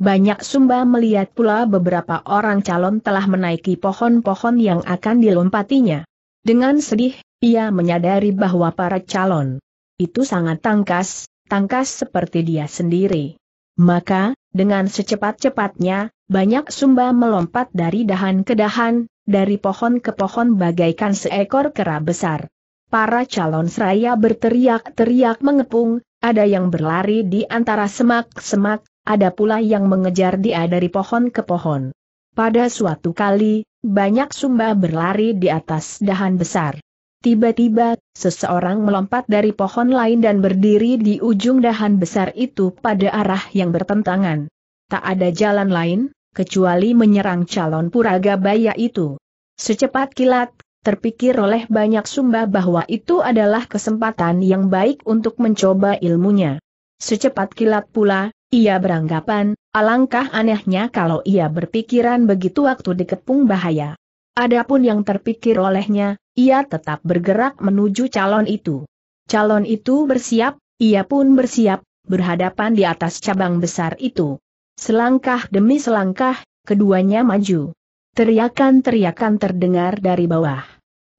Banyak sumba melihat pula beberapa orang calon telah menaiki pohon-pohon yang akan dilompatinya. Dengan sedih, ia menyadari bahwa para calon itu sangat tangkas, tangkas seperti dia sendiri. Maka, dengan secepat-cepatnya, banyak sumba melompat dari dahan ke dahan, dari pohon ke pohon bagaikan seekor kera besar. Para calon seraya berteriak-teriak mengepung, ada yang berlari di antara semak-semak, ada pula yang mengejar dia dari pohon ke pohon. Pada suatu kali, banyak sumba berlari di atas dahan besar. Tiba-tiba, seseorang melompat dari pohon lain dan berdiri di ujung dahan besar itu pada arah yang bertentangan. Tak ada jalan lain, kecuali menyerang calon puraga baya itu. Secepat kilat, terpikir oleh banyak sumba bahwa itu adalah kesempatan yang baik untuk mencoba ilmunya. Secepat kilat pula, ia beranggapan, alangkah anehnya kalau ia berpikiran begitu waktu dikepung bahaya. Adapun yang terpikir olehnya, ia tetap bergerak menuju calon itu. Calon itu bersiap, ia pun bersiap, berhadapan di atas cabang besar itu. Selangkah demi selangkah, keduanya maju. Teriakan-teriakan terdengar dari bawah.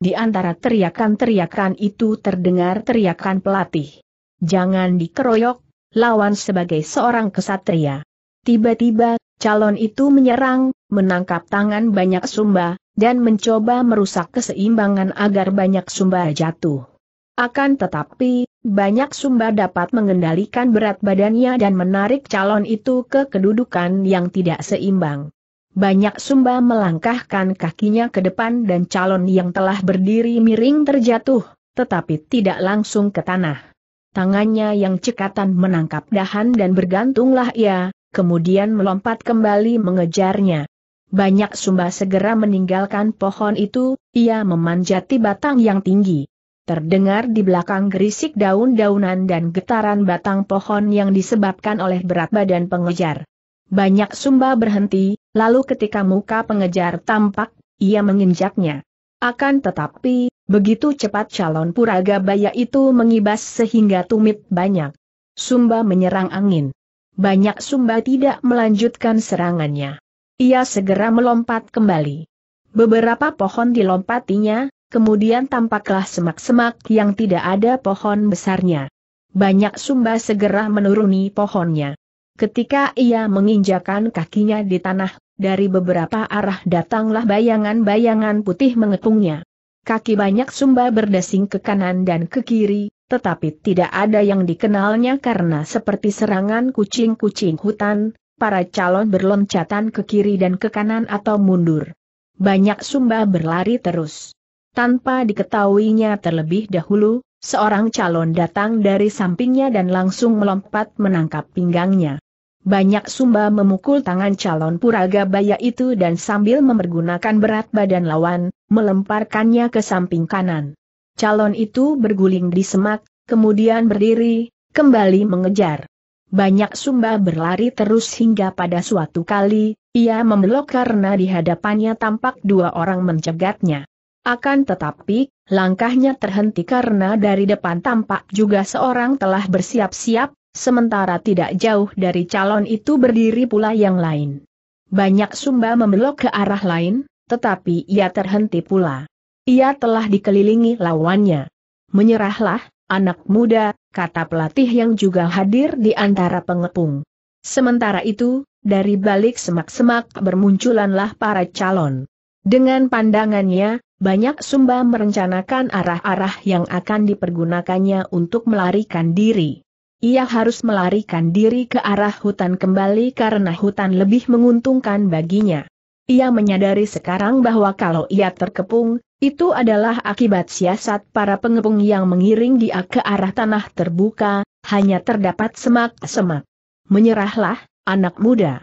Di antara teriakan-teriakan itu terdengar teriakan pelatih. Jangan dikeroyok, lawan sebagai seorang kesatria. Tiba-tiba, calon itu menyerang, menangkap tangan banyak sumba, dan mencoba merusak keseimbangan agar banyak sumba jatuh. Akan tetapi, banyak sumba dapat mengendalikan berat badannya dan menarik calon itu ke kedudukan yang tidak seimbang. Banyak sumba melangkahkan kakinya ke depan dan calon yang telah berdiri miring terjatuh, tetapi tidak langsung ke tanah. Tangannya yang cekatan menangkap dahan dan bergantunglah ia, kemudian melompat kembali mengejarnya. Banyak sumba segera meninggalkan pohon itu, ia memanjati batang yang tinggi. Terdengar di belakang gerisik daun-daunan dan getaran batang pohon yang disebabkan oleh berat badan pengejar. Banyak sumba berhenti, lalu ketika muka pengejar tampak, ia menginjaknya. Akan tetapi, begitu cepat calon puraga baya itu mengibas sehingga tumit banyak. Sumba menyerang angin. Banyak Sumba tidak melanjutkan serangannya. Ia segera melompat kembali. Beberapa pohon dilompatinya, kemudian tampaklah semak-semak yang tidak ada pohon besarnya. Banyak sumba segera menuruni pohonnya. Ketika ia menginjakan kakinya di tanah, dari beberapa arah datanglah bayangan-bayangan putih mengepungnya. Kaki banyak sumba berdesing ke kanan dan ke kiri, tetapi tidak ada yang dikenalnya karena seperti serangan kucing-kucing hutan, para calon berloncatan ke kiri dan ke kanan atau mundur. Banyak sumba berlari terus. Tanpa diketahuinya terlebih dahulu, seorang calon datang dari sampingnya dan langsung melompat menangkap pinggangnya. Banyak sumba memukul tangan calon puraga baya itu dan sambil memergunakan berat badan lawan, melemparkannya ke samping kanan. Calon itu berguling di semak, kemudian berdiri, kembali mengejar. Banyak sumba berlari terus hingga pada suatu kali, ia membelok karena di hadapannya tampak dua orang mencegatnya. Akan tetapi, langkahnya terhenti karena dari depan tampak juga seorang telah bersiap-siap, sementara tidak jauh dari calon itu berdiri pula yang lain. Banyak sumba membelok ke arah lain, tetapi ia terhenti pula. Ia telah dikelilingi lawannya. Menyerahlah, Anak muda, kata pelatih yang juga hadir di antara pengepung. Sementara itu, dari balik semak-semak bermunculanlah para calon. Dengan pandangannya, banyak sumba merencanakan arah-arah yang akan dipergunakannya untuk melarikan diri. Ia harus melarikan diri ke arah hutan kembali karena hutan lebih menguntungkan baginya. Ia menyadari sekarang bahwa kalau ia terkepung, itu adalah akibat siasat para pengepung yang mengiring dia ke arah tanah terbuka, hanya terdapat semak-semak. Menyerahlah, anak muda.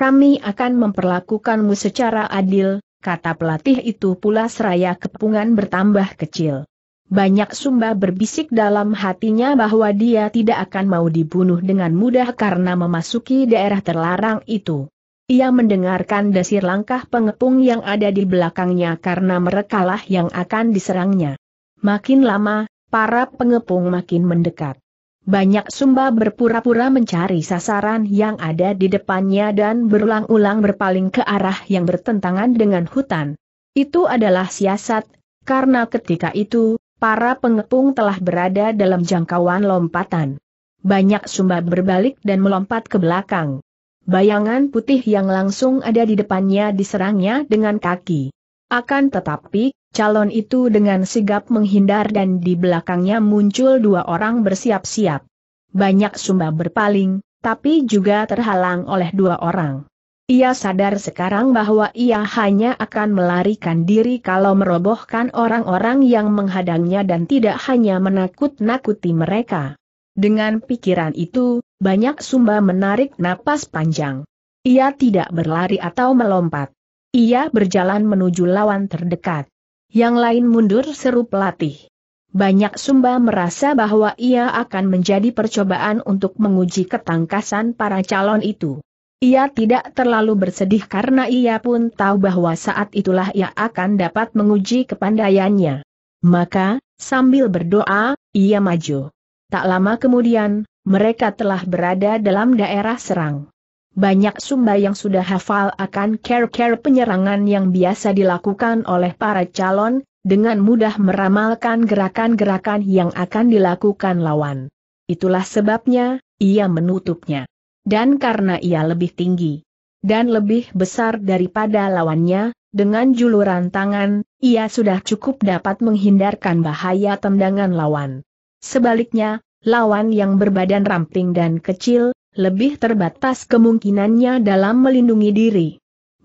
Kami akan memperlakukanmu secara adil, kata pelatih itu pula seraya kepungan bertambah kecil. Banyak sumba berbisik dalam hatinya bahwa dia tidak akan mau dibunuh dengan mudah karena memasuki daerah terlarang itu. Ia mendengarkan desir langkah pengepung yang ada di belakangnya karena merekalah yang akan diserangnya. Makin lama, para pengepung makin mendekat. Banyak sumba berpura-pura mencari sasaran yang ada di depannya dan berulang-ulang berpaling ke arah yang bertentangan dengan hutan. Itu adalah siasat, karena ketika itu, para pengepung telah berada dalam jangkauan lompatan. Banyak sumba berbalik dan melompat ke belakang bayangan putih yang langsung ada di depannya diserangnya dengan kaki. Akan tetapi, calon itu dengan sigap menghindar dan di belakangnya muncul dua orang bersiap-siap. Banyak sumba berpaling, tapi juga terhalang oleh dua orang. Ia sadar sekarang bahwa ia hanya akan melarikan diri kalau merobohkan orang-orang yang menghadangnya dan tidak hanya menakut-nakuti mereka. Dengan pikiran itu, banyak Sumba menarik napas panjang. Ia tidak berlari atau melompat. Ia berjalan menuju lawan terdekat. Yang lain mundur seru pelatih. Banyak Sumba merasa bahwa ia akan menjadi percobaan untuk menguji ketangkasan para calon itu. Ia tidak terlalu bersedih karena ia pun tahu bahwa saat itulah ia akan dapat menguji kepandaiannya. Maka, sambil berdoa, ia maju. Tak lama kemudian, mereka telah berada dalam daerah serang. Banyak sumba yang sudah hafal akan care-care penyerangan yang biasa dilakukan oleh para calon, dengan mudah meramalkan gerakan-gerakan yang akan dilakukan lawan. Itulah sebabnya, ia menutupnya. Dan karena ia lebih tinggi dan lebih besar daripada lawannya, dengan juluran tangan, ia sudah cukup dapat menghindarkan bahaya tendangan lawan. Sebaliknya, lawan yang berbadan ramping dan kecil, lebih terbatas kemungkinannya dalam melindungi diri.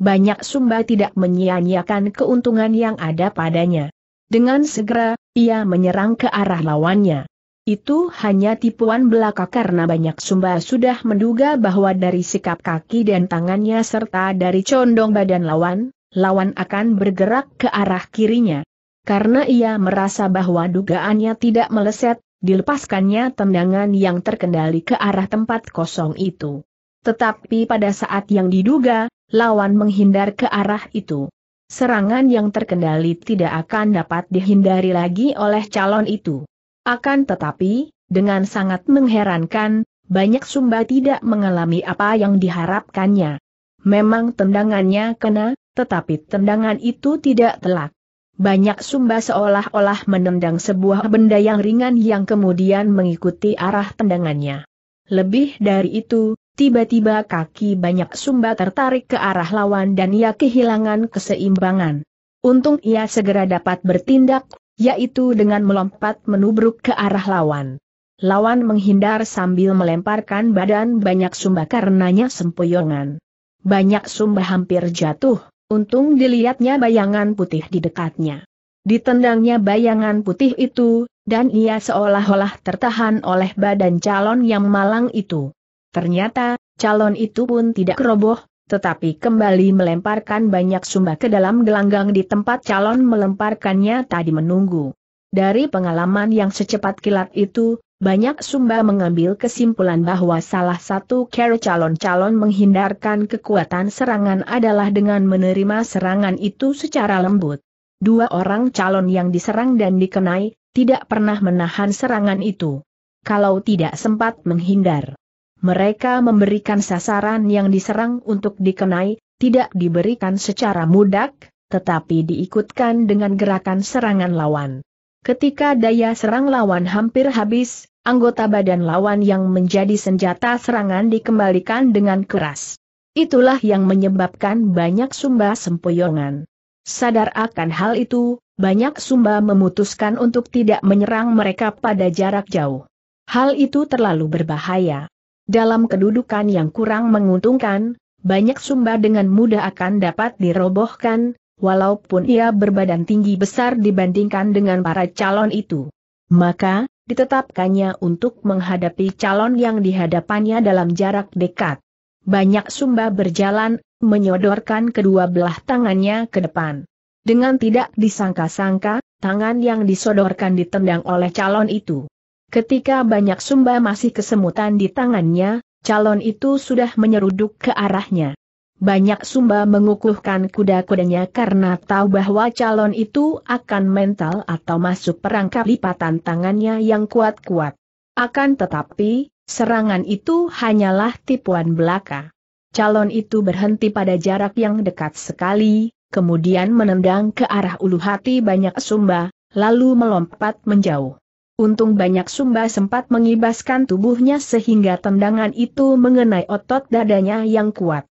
Banyak Sumba tidak menyia-nyiakan keuntungan yang ada padanya. Dengan segera, ia menyerang ke arah lawannya. Itu hanya tipuan belaka karena banyak sumba sudah menduga bahwa dari sikap kaki dan tangannya serta dari condong badan lawan, lawan akan bergerak ke arah kirinya. Karena ia merasa bahwa dugaannya tidak meleset, dilepaskannya tendangan yang terkendali ke arah tempat kosong itu. Tetapi pada saat yang diduga, lawan menghindar ke arah itu. Serangan yang terkendali tidak akan dapat dihindari lagi oleh calon itu. Akan tetapi, dengan sangat mengherankan, banyak Sumba tidak mengalami apa yang diharapkannya. Memang tendangannya kena, tetapi tendangan itu tidak telak. Banyak sumba seolah-olah menendang sebuah benda yang ringan yang kemudian mengikuti arah tendangannya. Lebih dari itu, tiba-tiba kaki banyak sumba tertarik ke arah lawan dan ia kehilangan keseimbangan. Untung ia segera dapat bertindak, yaitu dengan melompat menubruk ke arah lawan. Lawan menghindar sambil melemparkan badan banyak sumba karenanya sempoyongan. Banyak sumba hampir jatuh, Untung dilihatnya bayangan putih di dekatnya. Ditendangnya bayangan putih itu, dan ia seolah-olah tertahan oleh badan calon yang malang itu. Ternyata, calon itu pun tidak roboh, tetapi kembali melemparkan banyak sumba ke dalam gelanggang di tempat calon melemparkannya tadi menunggu. Dari pengalaman yang secepat kilat itu, banyak Sumba mengambil kesimpulan bahwa salah satu cara calon-calon menghindarkan kekuatan serangan adalah dengan menerima serangan itu secara lembut. Dua orang calon yang diserang dan dikenai, tidak pernah menahan serangan itu. Kalau tidak sempat menghindar. Mereka memberikan sasaran yang diserang untuk dikenai, tidak diberikan secara mudah, tetapi diikutkan dengan gerakan serangan lawan. Ketika daya serang lawan hampir habis, anggota badan lawan yang menjadi senjata serangan dikembalikan dengan keras. Itulah yang menyebabkan banyak sumba sempoyongan. Sadar akan hal itu, banyak sumba memutuskan untuk tidak menyerang mereka pada jarak jauh. Hal itu terlalu berbahaya. Dalam kedudukan yang kurang menguntungkan, banyak sumba dengan mudah akan dapat dirobohkan, walaupun ia berbadan tinggi besar dibandingkan dengan para calon itu. Maka, ditetapkannya untuk menghadapi calon yang dihadapannya dalam jarak dekat. Banyak Sumba berjalan, menyodorkan kedua belah tangannya ke depan. Dengan tidak disangka-sangka, tangan yang disodorkan ditendang oleh calon itu. Ketika banyak Sumba masih kesemutan di tangannya, calon itu sudah menyeruduk ke arahnya. Banyak Sumba mengukuhkan kuda-kudanya karena tahu bahwa calon itu akan mental atau masuk perangkap lipatan tangannya yang kuat-kuat. Akan tetapi, serangan itu hanyalah tipuan belaka. Calon itu berhenti pada jarak yang dekat sekali, kemudian menendang ke arah ulu hati banyak Sumba, lalu melompat menjauh. Untung banyak Sumba sempat mengibaskan tubuhnya sehingga tendangan itu mengenai otot dadanya yang kuat.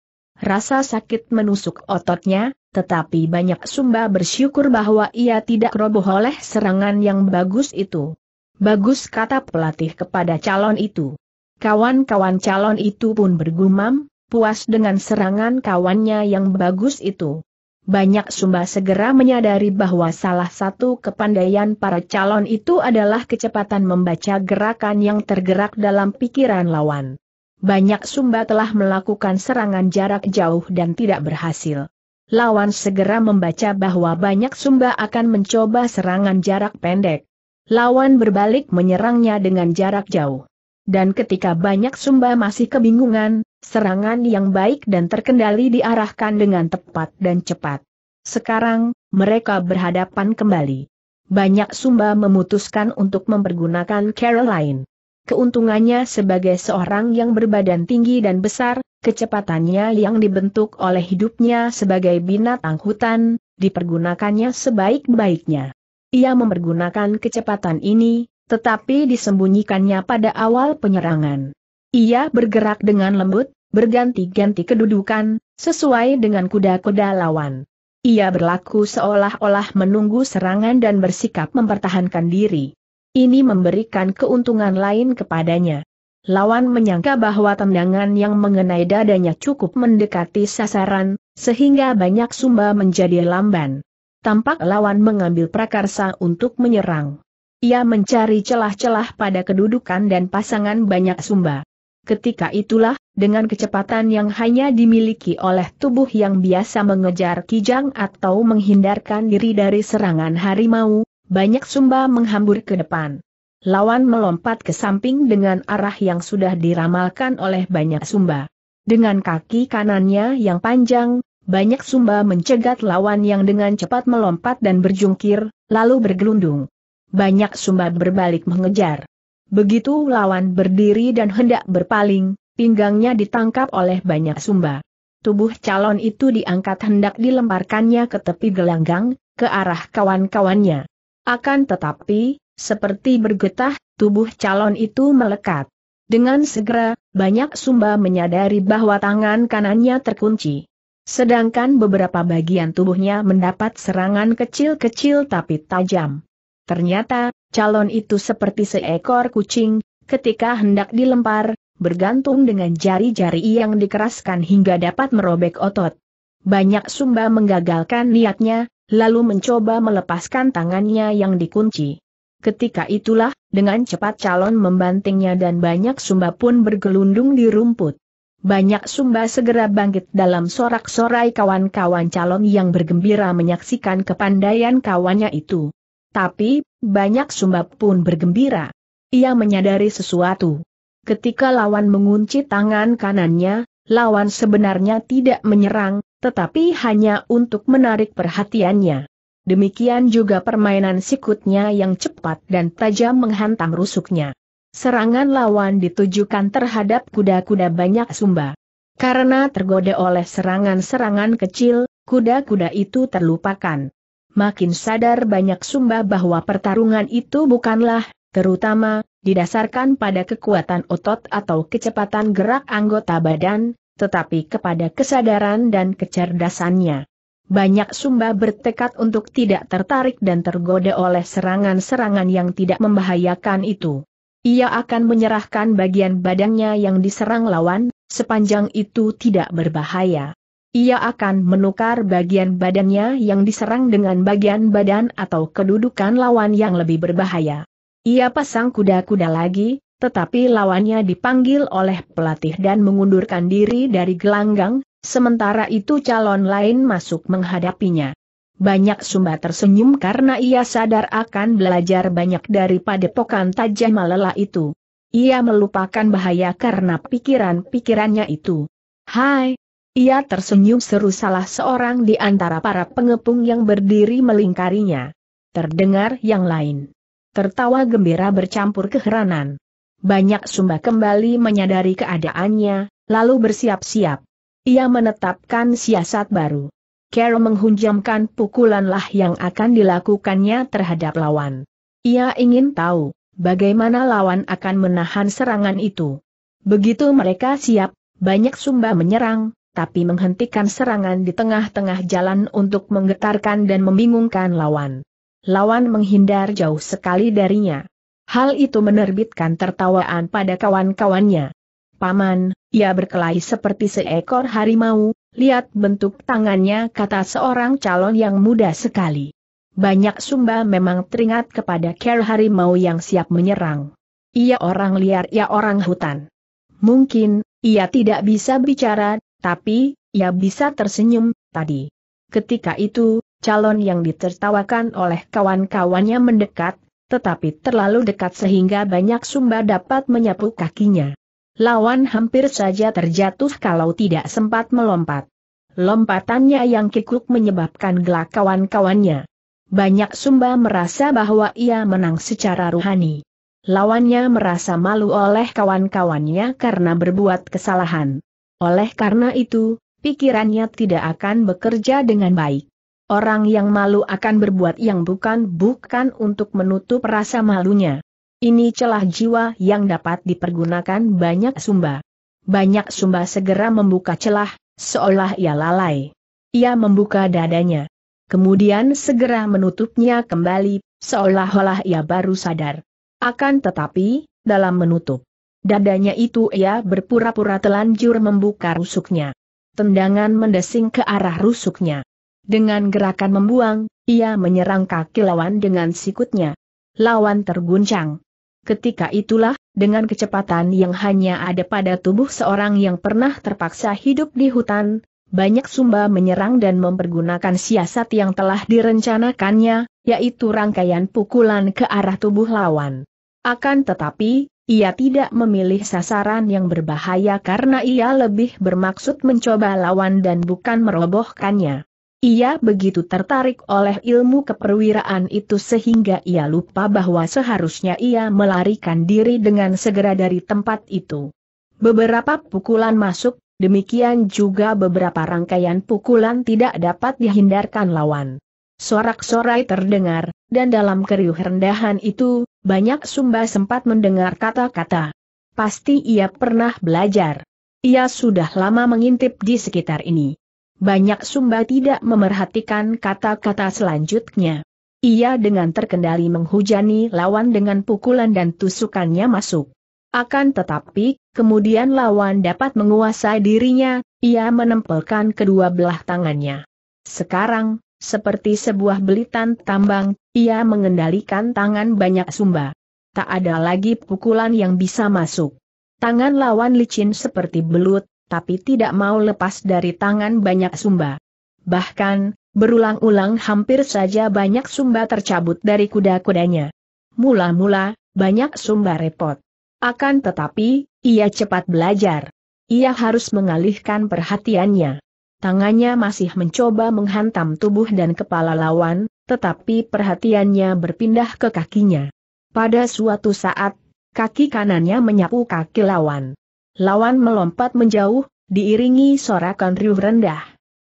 Rasa sakit menusuk ototnya, tetapi banyak sumba bersyukur bahwa ia tidak roboh oleh serangan yang bagus itu. Bagus kata pelatih kepada calon itu. Kawan-kawan calon itu pun bergumam, puas dengan serangan kawannya yang bagus itu. Banyak sumba segera menyadari bahwa salah satu kepandaian para calon itu adalah kecepatan membaca gerakan yang tergerak dalam pikiran lawan banyak Sumba telah melakukan serangan jarak jauh dan tidak berhasil. Lawan segera membaca bahwa banyak Sumba akan mencoba serangan jarak pendek. Lawan berbalik menyerangnya dengan jarak jauh. Dan ketika banyak Sumba masih kebingungan, serangan yang baik dan terkendali diarahkan dengan tepat dan cepat. Sekarang, mereka berhadapan kembali. Banyak Sumba memutuskan untuk mempergunakan Caroline. Keuntungannya sebagai seorang yang berbadan tinggi dan besar, kecepatannya yang dibentuk oleh hidupnya sebagai binatang hutan, dipergunakannya sebaik-baiknya. Ia mempergunakan kecepatan ini, tetapi disembunyikannya pada awal penyerangan. Ia bergerak dengan lembut, berganti-ganti kedudukan, sesuai dengan kuda-kuda lawan. Ia berlaku seolah-olah menunggu serangan dan bersikap mempertahankan diri. Ini memberikan keuntungan lain kepadanya. Lawan menyangka bahwa tendangan yang mengenai dadanya cukup mendekati sasaran, sehingga banyak sumba menjadi lamban. Tampak lawan mengambil prakarsa untuk menyerang. Ia mencari celah-celah pada kedudukan dan pasangan banyak sumba. Ketika itulah, dengan kecepatan yang hanya dimiliki oleh tubuh yang biasa mengejar kijang atau menghindarkan diri dari serangan harimau, banyak sumba menghambur ke depan. Lawan melompat ke samping dengan arah yang sudah diramalkan oleh banyak sumba. Dengan kaki kanannya yang panjang, banyak sumba mencegat lawan yang dengan cepat melompat dan berjungkir, lalu bergelundung. Banyak sumba berbalik mengejar. Begitu lawan berdiri dan hendak berpaling, pinggangnya ditangkap oleh banyak sumba. Tubuh calon itu diangkat hendak dilemparkannya ke tepi gelanggang, ke arah kawan-kawannya. Akan tetapi, seperti bergetah, tubuh calon itu melekat. Dengan segera, banyak sumba menyadari bahwa tangan kanannya terkunci. Sedangkan beberapa bagian tubuhnya mendapat serangan kecil-kecil tapi tajam. Ternyata, calon itu seperti seekor kucing, ketika hendak dilempar, bergantung dengan jari-jari yang dikeraskan hingga dapat merobek otot. Banyak sumba menggagalkan niatnya, lalu mencoba melepaskan tangannya yang dikunci. Ketika itulah, dengan cepat calon membantingnya dan banyak sumba pun bergelundung di rumput. Banyak sumba segera bangkit dalam sorak-sorai kawan-kawan calon yang bergembira menyaksikan kepandaian kawannya itu. Tapi, banyak sumba pun bergembira. Ia menyadari sesuatu. Ketika lawan mengunci tangan kanannya, lawan sebenarnya tidak menyerang, tetapi hanya untuk menarik perhatiannya. Demikian juga permainan sikutnya yang cepat dan tajam menghantam rusuknya. Serangan lawan ditujukan terhadap kuda-kuda banyak sumba. Karena tergoda oleh serangan-serangan kecil, kuda-kuda itu terlupakan. Makin sadar banyak sumba bahwa pertarungan itu bukanlah, terutama, didasarkan pada kekuatan otot atau kecepatan gerak anggota badan, tetapi kepada kesadaran dan kecerdasannya. Banyak sumba bertekad untuk tidak tertarik dan tergoda oleh serangan-serangan yang tidak membahayakan itu. Ia akan menyerahkan bagian badannya yang diserang lawan, sepanjang itu tidak berbahaya. Ia akan menukar bagian badannya yang diserang dengan bagian badan atau kedudukan lawan yang lebih berbahaya. Ia pasang kuda-kuda lagi, tetapi lawannya dipanggil oleh pelatih dan mengundurkan diri dari gelanggang, sementara itu calon lain masuk menghadapinya. Banyak Sumba tersenyum karena ia sadar akan belajar banyak daripada padepokan tajam malela itu. Ia melupakan bahaya karena pikiran-pikirannya itu. Hai! Ia tersenyum seru salah seorang di antara para pengepung yang berdiri melingkarinya. Terdengar yang lain. Tertawa gembira bercampur keheranan. Banyak Sumba kembali menyadari keadaannya, lalu bersiap-siap. Ia menetapkan siasat baru. Carol menghunjamkan pukulanlah yang akan dilakukannya terhadap lawan. Ia ingin tahu, bagaimana lawan akan menahan serangan itu. Begitu mereka siap, banyak Sumba menyerang, tapi menghentikan serangan di tengah-tengah jalan untuk menggetarkan dan membingungkan lawan. Lawan menghindar jauh sekali darinya. Hal itu menerbitkan tertawaan pada kawan-kawannya. Paman, ia berkelahi seperti seekor harimau, lihat bentuk tangannya kata seorang calon yang muda sekali. Banyak sumba memang teringat kepada care harimau yang siap menyerang. Ia orang liar, ia orang hutan. Mungkin, ia tidak bisa bicara, tapi, ia bisa tersenyum, tadi. Ketika itu, calon yang ditertawakan oleh kawan-kawannya mendekat, tetapi terlalu dekat sehingga banyak sumba dapat menyapu kakinya. Lawan hampir saja terjatuh kalau tidak sempat melompat. Lompatannya yang kikuk menyebabkan gelak kawan-kawannya. Banyak sumba merasa bahwa ia menang secara ruhani. Lawannya merasa malu oleh kawan-kawannya karena berbuat kesalahan. Oleh karena itu, pikirannya tidak akan bekerja dengan baik. Orang yang malu akan berbuat yang bukan-bukan untuk menutup rasa malunya. Ini celah jiwa yang dapat dipergunakan banyak sumba. Banyak sumba segera membuka celah, seolah ia lalai. Ia membuka dadanya. Kemudian segera menutupnya kembali, seolah-olah ia baru sadar. Akan tetapi, dalam menutup dadanya itu ia berpura-pura telanjur membuka rusuknya. Tendangan mendesing ke arah rusuknya. Dengan gerakan membuang, ia menyerang kaki lawan dengan sikutnya. Lawan terguncang. Ketika itulah, dengan kecepatan yang hanya ada pada tubuh seorang yang pernah terpaksa hidup di hutan, banyak sumba menyerang dan mempergunakan siasat yang telah direncanakannya, yaitu rangkaian pukulan ke arah tubuh lawan. Akan tetapi, ia tidak memilih sasaran yang berbahaya karena ia lebih bermaksud mencoba lawan dan bukan merobohkannya. Ia begitu tertarik oleh ilmu keperwiraan itu sehingga ia lupa bahwa seharusnya ia melarikan diri dengan segera dari tempat itu. Beberapa pukulan masuk, demikian juga beberapa rangkaian pukulan tidak dapat dihindarkan lawan. Sorak-sorai terdengar, dan dalam keriuh rendahan itu, banyak sumba sempat mendengar kata-kata. Pasti ia pernah belajar. Ia sudah lama mengintip di sekitar ini. Banyak Sumba tidak memerhatikan kata-kata selanjutnya. Ia dengan terkendali menghujani lawan dengan pukulan dan tusukannya masuk. Akan tetapi, kemudian lawan dapat menguasai dirinya, ia menempelkan kedua belah tangannya. Sekarang, seperti sebuah belitan tambang, ia mengendalikan tangan banyak Sumba. Tak ada lagi pukulan yang bisa masuk. Tangan lawan licin seperti belut, tapi tidak mau lepas dari tangan banyak sumba. Bahkan, berulang-ulang hampir saja banyak sumba tercabut dari kuda-kudanya. Mula-mula, banyak sumba repot. Akan tetapi, ia cepat belajar. Ia harus mengalihkan perhatiannya. Tangannya masih mencoba menghantam tubuh dan kepala lawan, tetapi perhatiannya berpindah ke kakinya. Pada suatu saat, kaki kanannya menyapu kaki lawan. Lawan melompat menjauh, diiringi sorakan riuh rendah.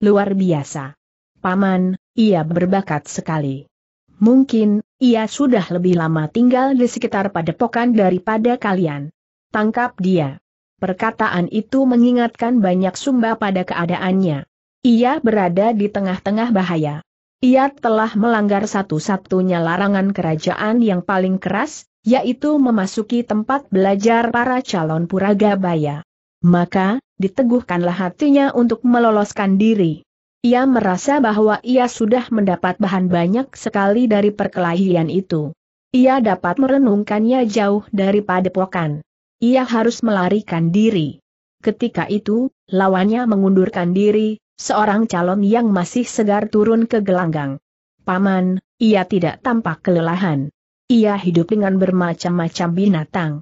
Luar biasa. Paman, ia berbakat sekali. Mungkin, ia sudah lebih lama tinggal di sekitar padepokan daripada kalian. Tangkap dia. Perkataan itu mengingatkan banyak sumba pada keadaannya. Ia berada di tengah-tengah bahaya. Ia telah melanggar satu-satunya larangan kerajaan yang paling keras, yaitu memasuki tempat belajar para calon Puragabaya. Maka, diteguhkanlah hatinya untuk meloloskan diri. Ia merasa bahwa ia sudah mendapat bahan banyak sekali dari perkelahian itu. Ia dapat merenungkannya jauh dari padepokan. Ia harus melarikan diri. Ketika itu, lawannya mengundurkan diri, seorang calon yang masih segar turun ke gelanggang. Paman, ia tidak tampak kelelahan. Ia hidup dengan bermacam-macam binatang.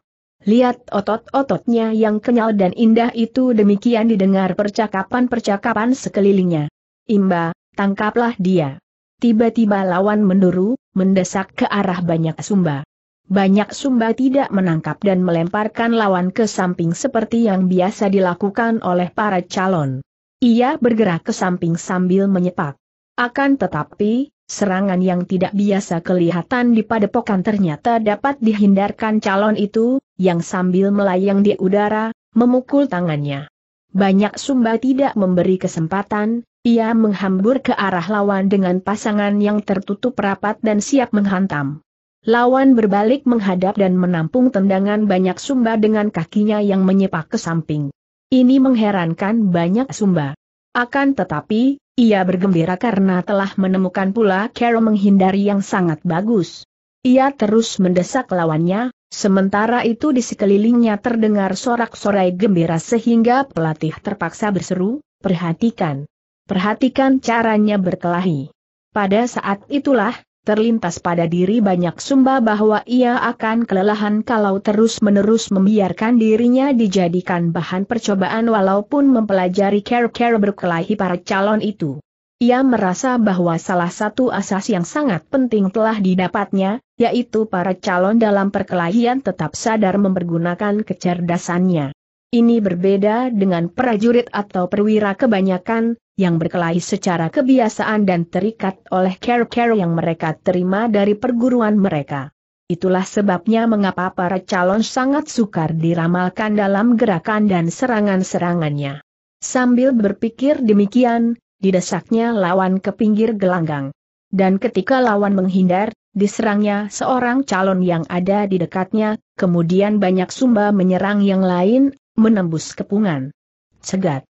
Lihat otot-ototnya yang kenyal dan indah itu demikian didengar percakapan-percakapan sekelilingnya. Imba, tangkaplah dia. Tiba-tiba lawan menduru, mendesak ke arah banyak sumba. Banyak sumba tidak menangkap dan melemparkan lawan ke samping seperti yang biasa dilakukan oleh para calon. Ia bergerak ke samping sambil menyepak. Akan tetapi, serangan yang tidak biasa kelihatan di padepokan ternyata dapat dihindarkan calon itu, yang sambil melayang di udara, memukul tangannya. Banyak sumba tidak memberi kesempatan, ia menghambur ke arah lawan dengan pasangan yang tertutup rapat dan siap menghantam. Lawan berbalik menghadap dan menampung tendangan banyak sumba dengan kakinya yang menyepak ke samping. Ini mengherankan banyak sumba. Akan tetapi, ia bergembira karena telah menemukan pula cara menghindari yang sangat bagus. Ia terus mendesak lawannya, sementara itu di sekelilingnya terdengar sorak-sorai gembira sehingga pelatih terpaksa berseru, perhatikan. Perhatikan caranya berkelahi. Pada saat itulah, terlintas pada diri banyak sumba bahwa ia akan kelelahan kalau terus-menerus membiarkan dirinya dijadikan bahan percobaan walaupun mempelajari care-care berkelahi para calon itu. Ia merasa bahwa salah satu asas yang sangat penting telah didapatnya, yaitu para calon dalam perkelahian tetap sadar mempergunakan kecerdasannya. Ini berbeda dengan prajurit atau perwira kebanyakan, yang berkelahi secara kebiasaan dan terikat oleh care-care yang mereka terima dari perguruan mereka. Itulah sebabnya mengapa para calon sangat sukar diramalkan dalam gerakan dan serangan-serangannya. Sambil berpikir demikian, didesaknya lawan ke pinggir gelanggang. Dan ketika lawan menghindar, diserangnya seorang calon yang ada di dekatnya, kemudian banyak sumba menyerang yang lain, menembus kepungan. Cegat.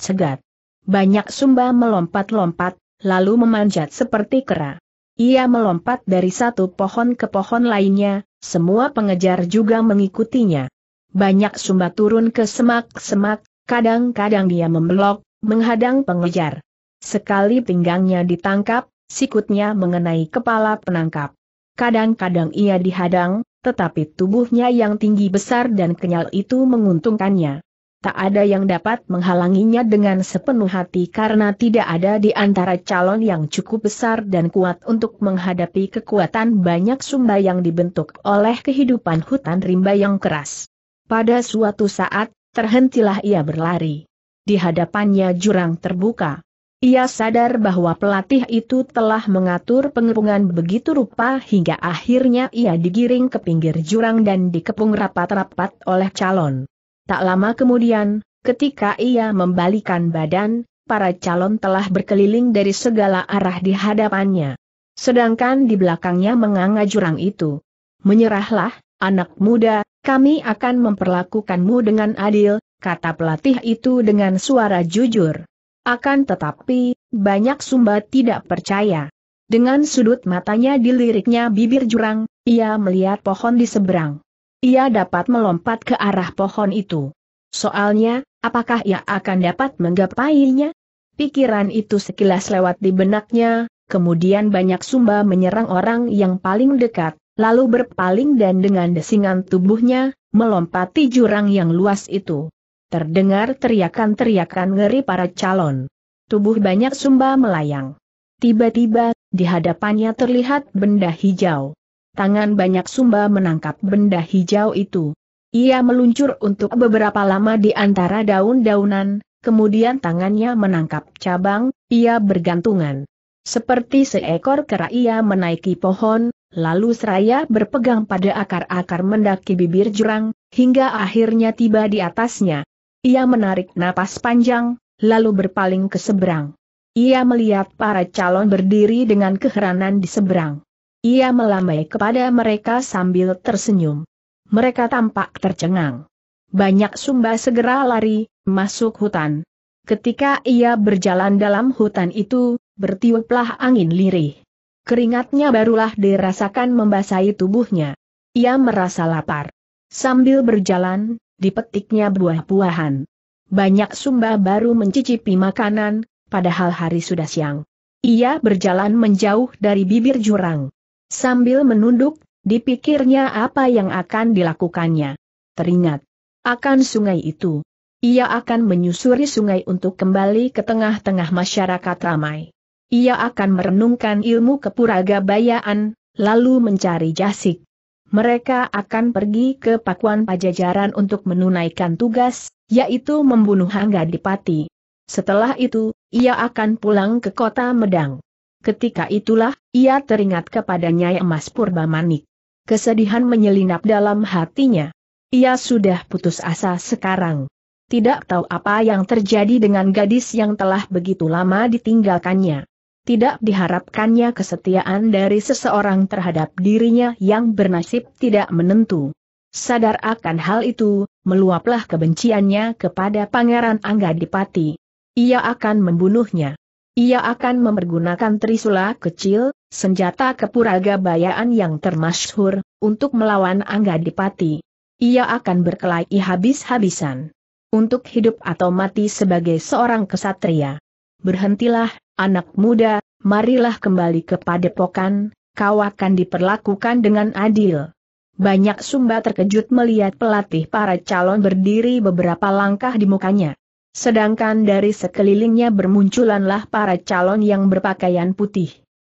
Cegat. Banyak sumba melompat-lompat, lalu memanjat seperti kera. Ia melompat dari satu pohon ke pohon lainnya, semua pengejar juga mengikutinya. Banyak sumba turun ke semak-semak, kadang-kadang dia membelok, menghadang pengejar. Sekali pinggangnya ditangkap, sikutnya mengenai kepala penangkap. Kadang-kadang ia dihadang, tetapi tubuhnya yang tinggi besar dan kenyal itu menguntungkannya tak ada yang dapat menghalanginya dengan sepenuh hati karena tidak ada di antara calon yang cukup besar dan kuat untuk menghadapi kekuatan banyak sumba yang dibentuk oleh kehidupan hutan rimba yang keras. Pada suatu saat, terhentilah ia berlari. Di hadapannya jurang terbuka. Ia sadar bahwa pelatih itu telah mengatur pengepungan begitu rupa hingga akhirnya ia digiring ke pinggir jurang dan dikepung rapat-rapat oleh calon. Tak lama kemudian, ketika ia membalikan badan, para calon telah berkeliling dari segala arah di hadapannya. Sedangkan di belakangnya menganga jurang itu. Menyerahlah, anak muda, kami akan memperlakukanmu dengan adil, kata pelatih itu dengan suara jujur. Akan tetapi, banyak sumba tidak percaya. Dengan sudut matanya diliriknya bibir jurang, ia melihat pohon di seberang. Ia dapat melompat ke arah pohon itu. Soalnya, apakah ia akan dapat menggapainya? Pikiran itu sekilas lewat di benaknya, kemudian banyak sumba menyerang orang yang paling dekat, lalu berpaling dan dengan desingan tubuhnya, melompati jurang yang luas itu. Terdengar teriakan-teriakan ngeri para calon. Tubuh banyak sumba melayang. Tiba-tiba, di hadapannya terlihat benda hijau tangan banyak sumba menangkap benda hijau itu. Ia meluncur untuk beberapa lama di antara daun-daunan, kemudian tangannya menangkap cabang, ia bergantungan. Seperti seekor kera ia menaiki pohon, lalu seraya berpegang pada akar-akar mendaki bibir jurang, hingga akhirnya tiba di atasnya. Ia menarik napas panjang, lalu berpaling ke seberang. Ia melihat para calon berdiri dengan keheranan di seberang. Ia melambai kepada mereka sambil tersenyum. Mereka tampak tercengang. Banyak sumba segera lari, masuk hutan. Ketika ia berjalan dalam hutan itu, bertiuplah angin lirih. Keringatnya barulah dirasakan membasahi tubuhnya. Ia merasa lapar. Sambil berjalan, dipetiknya buah-buahan. Banyak sumba baru mencicipi makanan, padahal hari sudah siang. Ia berjalan menjauh dari bibir jurang. Sambil menunduk, dipikirnya apa yang akan dilakukannya. Teringat akan sungai itu. Ia akan menyusuri sungai untuk kembali ke tengah-tengah masyarakat ramai. Ia akan merenungkan ilmu kepuraga bayaan, lalu mencari jasik. Mereka akan pergi ke pakuan pajajaran untuk menunaikan tugas, yaitu membunuh Hangga Dipati. Setelah itu, ia akan pulang ke kota Medang. Ketika itulah, ia teringat kepada nyai emas purba manik. Kesedihan menyelinap dalam hatinya. Ia sudah putus asa sekarang. Tidak tahu apa yang terjadi dengan gadis yang telah begitu lama ditinggalkannya. Tidak diharapkannya kesetiaan dari seseorang terhadap dirinya yang bernasib tidak menentu. Sadar akan hal itu, meluaplah kebenciannya kepada Pangeran Angga Dipati. Ia akan membunuhnya. Ia akan mempergunakan trisula kecil, senjata kepuraga bayaan yang termasyhur, untuk melawan Angga Dipati. Ia akan berkelahi habis-habisan. Untuk hidup atau mati sebagai seorang kesatria. Berhentilah, anak muda, marilah kembali ke padepokan, kau akan diperlakukan dengan adil. Banyak sumba terkejut melihat pelatih para calon berdiri beberapa langkah di mukanya. Sedangkan dari sekelilingnya bermunculanlah para calon yang berpakaian putih.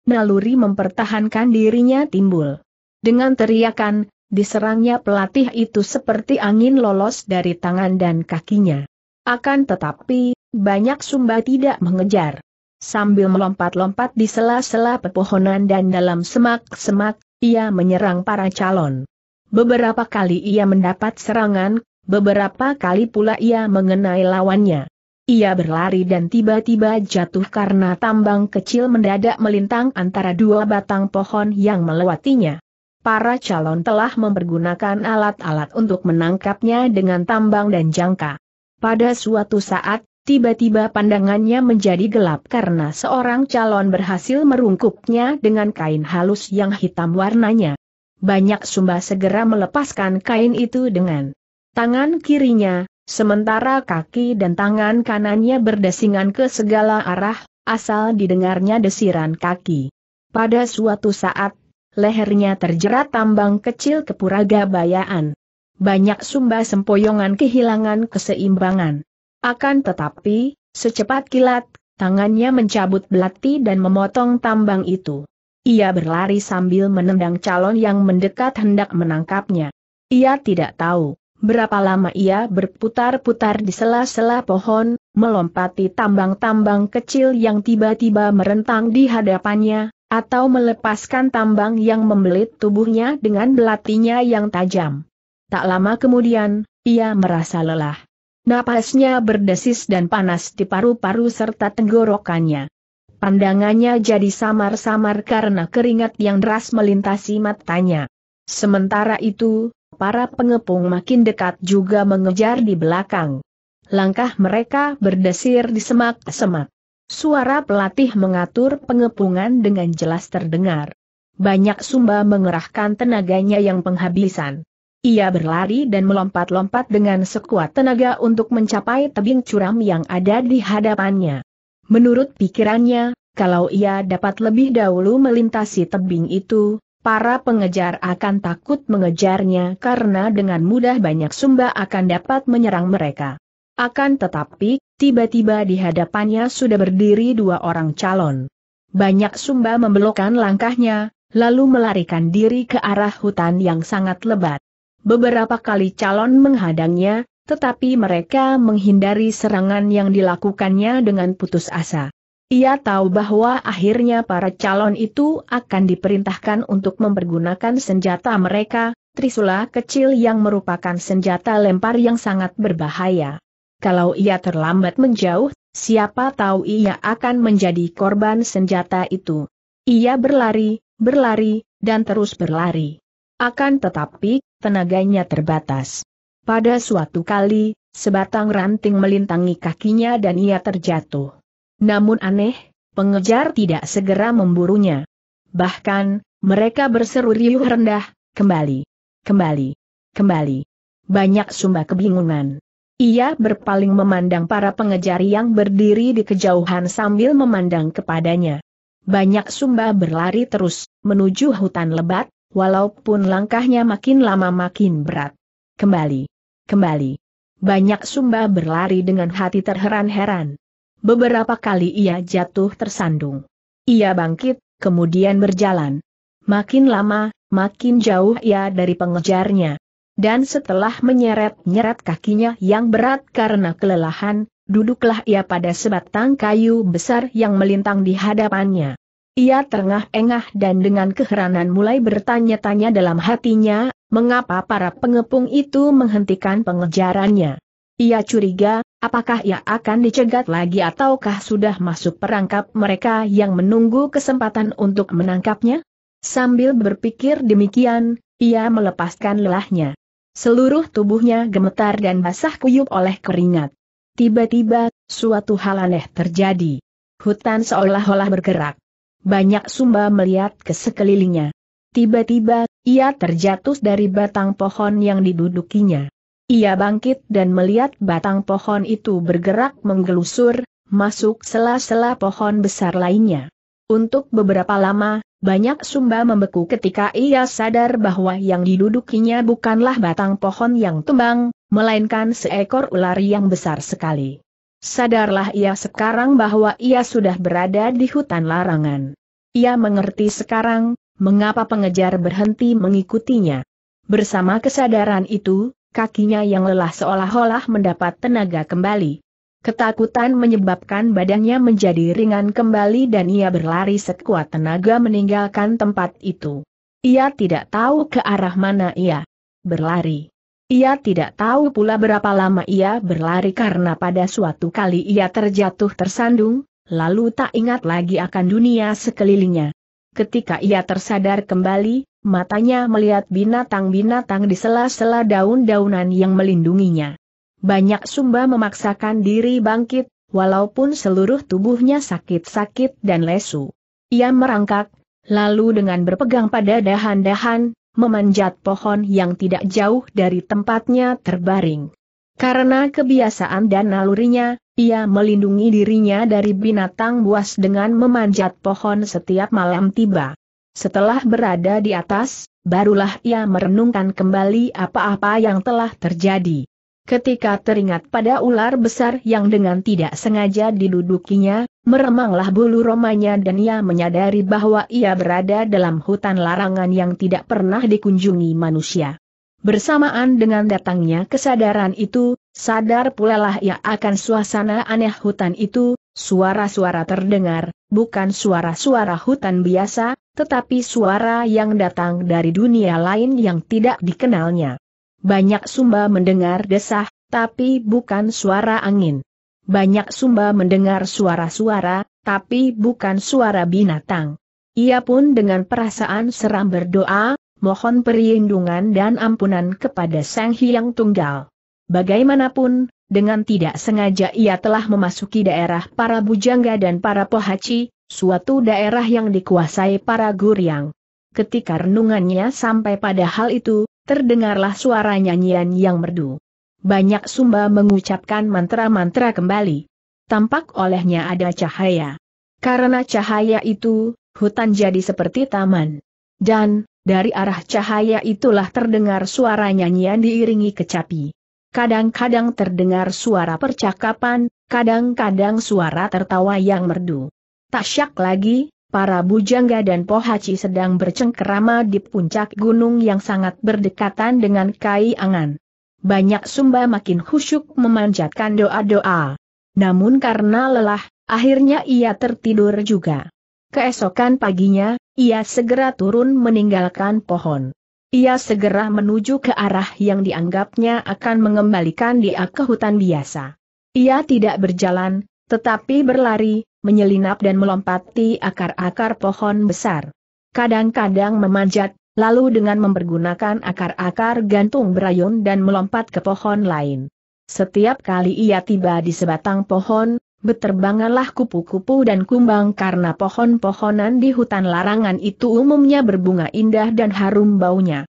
Naluri mempertahankan dirinya timbul. Dengan teriakan, diserangnya pelatih itu seperti angin lolos dari tangan dan kakinya. Akan tetapi, banyak sumba tidak mengejar. Sambil melompat-lompat di sela-sela pepohonan dan dalam semak-semak, ia menyerang para calon. Beberapa kali ia mendapat serangan, Beberapa kali pula ia mengenai lawannya. Ia berlari dan tiba-tiba jatuh karena tambang kecil mendadak melintang antara dua batang pohon yang melewatinya. Para calon telah mempergunakan alat-alat untuk menangkapnya dengan tambang dan jangka. Pada suatu saat, tiba-tiba pandangannya menjadi gelap karena seorang calon berhasil merungkupnya dengan kain halus yang hitam warnanya. Banyak sumba segera melepaskan kain itu dengan tangan kirinya, sementara kaki dan tangan kanannya berdesingan ke segala arah, asal didengarnya desiran kaki. Pada suatu saat, lehernya terjerat tambang kecil kepuraga bayaan. Banyak sumba sempoyongan kehilangan keseimbangan. Akan tetapi, secepat kilat, tangannya mencabut belati dan memotong tambang itu. Ia berlari sambil menendang calon yang mendekat hendak menangkapnya. Ia tidak tahu Berapa lama ia berputar-putar di sela-sela pohon, melompati tambang-tambang kecil yang tiba-tiba merentang di hadapannya, atau melepaskan tambang yang membelit tubuhnya dengan belatinya yang tajam. Tak lama kemudian, ia merasa lelah. Napasnya berdesis dan panas di paru-paru serta tenggorokannya. Pandangannya jadi samar-samar karena keringat yang deras melintasi matanya. Sementara itu, para pengepung makin dekat juga mengejar di belakang. Langkah mereka berdesir di semak-semak. Suara pelatih mengatur pengepungan dengan jelas terdengar. Banyak Sumba mengerahkan tenaganya yang penghabisan. Ia berlari dan melompat-lompat dengan sekuat tenaga untuk mencapai tebing curam yang ada di hadapannya. Menurut pikirannya, kalau ia dapat lebih dahulu melintasi tebing itu, para pengejar akan takut mengejarnya karena dengan mudah banyak sumba akan dapat menyerang mereka. Akan tetapi, tiba-tiba di hadapannya sudah berdiri dua orang calon. Banyak sumba membelokkan langkahnya, lalu melarikan diri ke arah hutan yang sangat lebat. Beberapa kali calon menghadangnya, tetapi mereka menghindari serangan yang dilakukannya dengan putus asa. Ia tahu bahwa akhirnya para calon itu akan diperintahkan untuk mempergunakan senjata mereka, trisula kecil yang merupakan senjata lempar yang sangat berbahaya. Kalau ia terlambat menjauh, siapa tahu ia akan menjadi korban senjata itu. Ia berlari, berlari, dan terus berlari. Akan tetapi, tenaganya terbatas. Pada suatu kali, sebatang ranting melintangi kakinya dan ia terjatuh. Namun aneh, pengejar tidak segera memburunya. Bahkan, mereka berseru riuh rendah, kembali, kembali, kembali. Banyak sumba kebingungan. Ia berpaling memandang para pengejar yang berdiri di kejauhan sambil memandang kepadanya. Banyak sumba berlari terus, menuju hutan lebat, walaupun langkahnya makin lama makin berat. Kembali, kembali. Banyak sumba berlari dengan hati terheran-heran. Beberapa kali ia jatuh tersandung. Ia bangkit, kemudian berjalan. Makin lama, makin jauh ia dari pengejarnya. Dan setelah menyeret-nyeret kakinya yang berat karena kelelahan, duduklah ia pada sebatang kayu besar yang melintang di hadapannya. Ia tengah engah dan dengan keheranan mulai bertanya-tanya dalam hatinya, mengapa para pengepung itu menghentikan pengejarannya. Ia curiga, apakah ia akan dicegat lagi ataukah sudah masuk perangkap mereka yang menunggu kesempatan untuk menangkapnya? Sambil berpikir demikian, ia melepaskan lelahnya. Seluruh tubuhnya gemetar dan basah kuyup oleh keringat. Tiba-tiba, suatu hal aneh terjadi. Hutan seolah-olah bergerak. Banyak sumba melihat ke sekelilingnya. Tiba-tiba, ia terjatuh dari batang pohon yang didudukinya. Ia bangkit dan melihat batang pohon itu bergerak menggelusur, masuk sela-sela pohon besar lainnya. Untuk beberapa lama, banyak sumba membeku ketika ia sadar bahwa yang didudukinya bukanlah batang pohon yang tumbang, melainkan seekor ular yang besar sekali. Sadarlah ia sekarang bahwa ia sudah berada di hutan larangan. Ia mengerti sekarang, mengapa pengejar berhenti mengikutinya. Bersama kesadaran itu, kakinya yang lelah seolah-olah mendapat tenaga kembali. Ketakutan menyebabkan badannya menjadi ringan kembali dan ia berlari sekuat tenaga meninggalkan tempat itu. Ia tidak tahu ke arah mana ia berlari. Ia tidak tahu pula berapa lama ia berlari karena pada suatu kali ia terjatuh tersandung, lalu tak ingat lagi akan dunia sekelilingnya. Ketika ia tersadar kembali, matanya melihat binatang-binatang di sela-sela daun-daunan yang melindunginya. Banyak Sumba memaksakan diri bangkit, walaupun seluruh tubuhnya sakit-sakit dan lesu. Ia merangkak, lalu dengan berpegang pada dahan-dahan, memanjat pohon yang tidak jauh dari tempatnya terbaring. Karena kebiasaan dan nalurinya, ia melindungi dirinya dari binatang buas dengan memanjat pohon setiap malam tiba. Setelah berada di atas, barulah ia merenungkan kembali apa-apa yang telah terjadi. Ketika teringat pada ular besar yang dengan tidak sengaja didudukinya, meremanglah bulu romanya dan ia menyadari bahwa ia berada dalam hutan larangan yang tidak pernah dikunjungi manusia. Bersamaan dengan datangnya kesadaran itu, sadar pula lah ia akan suasana aneh hutan itu, suara-suara terdengar, bukan suara-suara hutan biasa, tetapi suara yang datang dari dunia lain yang tidak dikenalnya. Banyak sumba mendengar desah, tapi bukan suara angin. Banyak sumba mendengar suara-suara, tapi bukan suara binatang. Ia pun dengan perasaan seram berdoa, mohon perlindungan dan ampunan kepada Sang Hyang Tunggal. Bagaimanapun, dengan tidak sengaja ia telah memasuki daerah para bujangga dan para pohaci, Suatu daerah yang dikuasai para Guryang. Ketika renungannya sampai pada hal itu, terdengarlah suara nyanyian yang merdu. Banyak sumba mengucapkan mantra-mantra kembali. Tampak olehnya ada cahaya. Karena cahaya itu, hutan jadi seperti taman. Dan, dari arah cahaya itulah terdengar suara nyanyian diiringi kecapi. Kadang-kadang terdengar suara percakapan, kadang-kadang suara tertawa yang merdu. Tak syak lagi, para bujangga dan pohaci sedang bercengkerama di puncak gunung yang sangat berdekatan dengan Kai Angan. Banyak sumba makin khusyuk memanjatkan doa-doa. Namun karena lelah, akhirnya ia tertidur juga. Keesokan paginya, ia segera turun meninggalkan pohon. Ia segera menuju ke arah yang dianggapnya akan mengembalikan dia ke hutan biasa. Ia tidak berjalan, tetapi berlari, menyelinap dan melompati akar-akar pohon besar. Kadang-kadang memanjat, lalu dengan mempergunakan akar-akar gantung berayun dan melompat ke pohon lain. Setiap kali ia tiba di sebatang pohon, beterbanganlah kupu-kupu dan kumbang karena pohon-pohonan di hutan larangan itu umumnya berbunga indah dan harum baunya.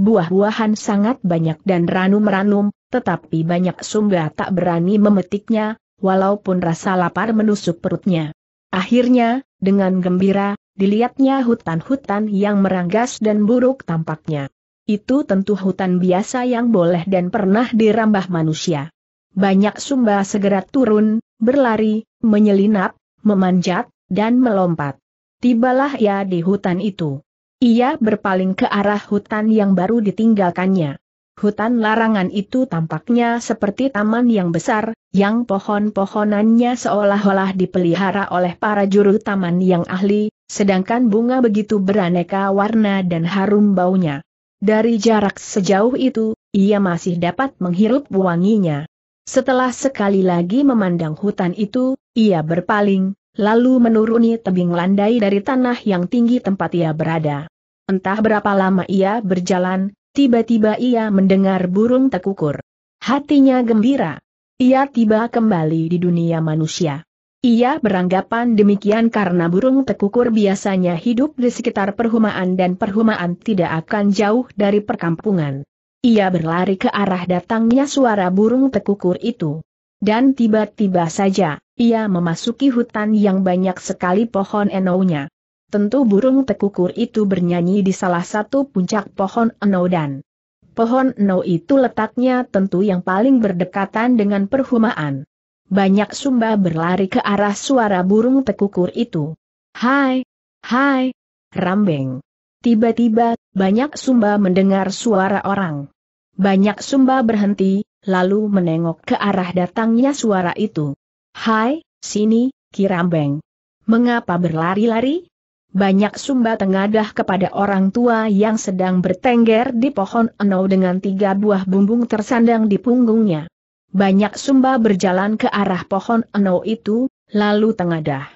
Buah-buahan sangat banyak dan ranum-ranum, tetapi banyak sumba tak berani memetiknya, walaupun rasa lapar menusuk perutnya. Akhirnya, dengan gembira, dilihatnya hutan-hutan yang meranggas dan buruk tampaknya. Itu tentu hutan biasa yang boleh dan pernah dirambah manusia. Banyak sumba segera turun, berlari, menyelinap, memanjat, dan melompat. Tibalah ia di hutan itu. Ia berpaling ke arah hutan yang baru ditinggalkannya. Hutan larangan itu tampaknya seperti taman yang besar, yang pohon-pohonannya seolah-olah dipelihara oleh para juru taman yang ahli, sedangkan bunga begitu beraneka warna dan harum baunya. Dari jarak sejauh itu, ia masih dapat menghirup wanginya. Setelah sekali lagi memandang hutan itu, ia berpaling, lalu menuruni tebing landai dari tanah yang tinggi tempat ia berada. Entah berapa lama ia berjalan, Tiba-tiba ia mendengar burung tekukur. Hatinya gembira. Ia tiba kembali di dunia manusia. Ia beranggapan demikian karena burung tekukur biasanya hidup di sekitar perhumaan dan perhumaan tidak akan jauh dari perkampungan. Ia berlari ke arah datangnya suara burung tekukur itu. Dan tiba-tiba saja, ia memasuki hutan yang banyak sekali pohon enonya. Tentu burung tekukur itu bernyanyi di salah satu puncak pohon enau dan pohon enau itu letaknya tentu yang paling berdekatan dengan perhumaan. Banyak sumba berlari ke arah suara burung tekukur itu. Hai, hai, rambeng. Tiba-tiba, banyak sumba mendengar suara orang. Banyak sumba berhenti, lalu menengok ke arah datangnya suara itu. Hai, sini, kirambeng. Mengapa berlari-lari? banyak sumba tengadah kepada orang tua yang sedang bertengger di pohon enau dengan tiga buah bumbung tersandang di punggungnya. Banyak sumba berjalan ke arah pohon enau itu, lalu tengadah.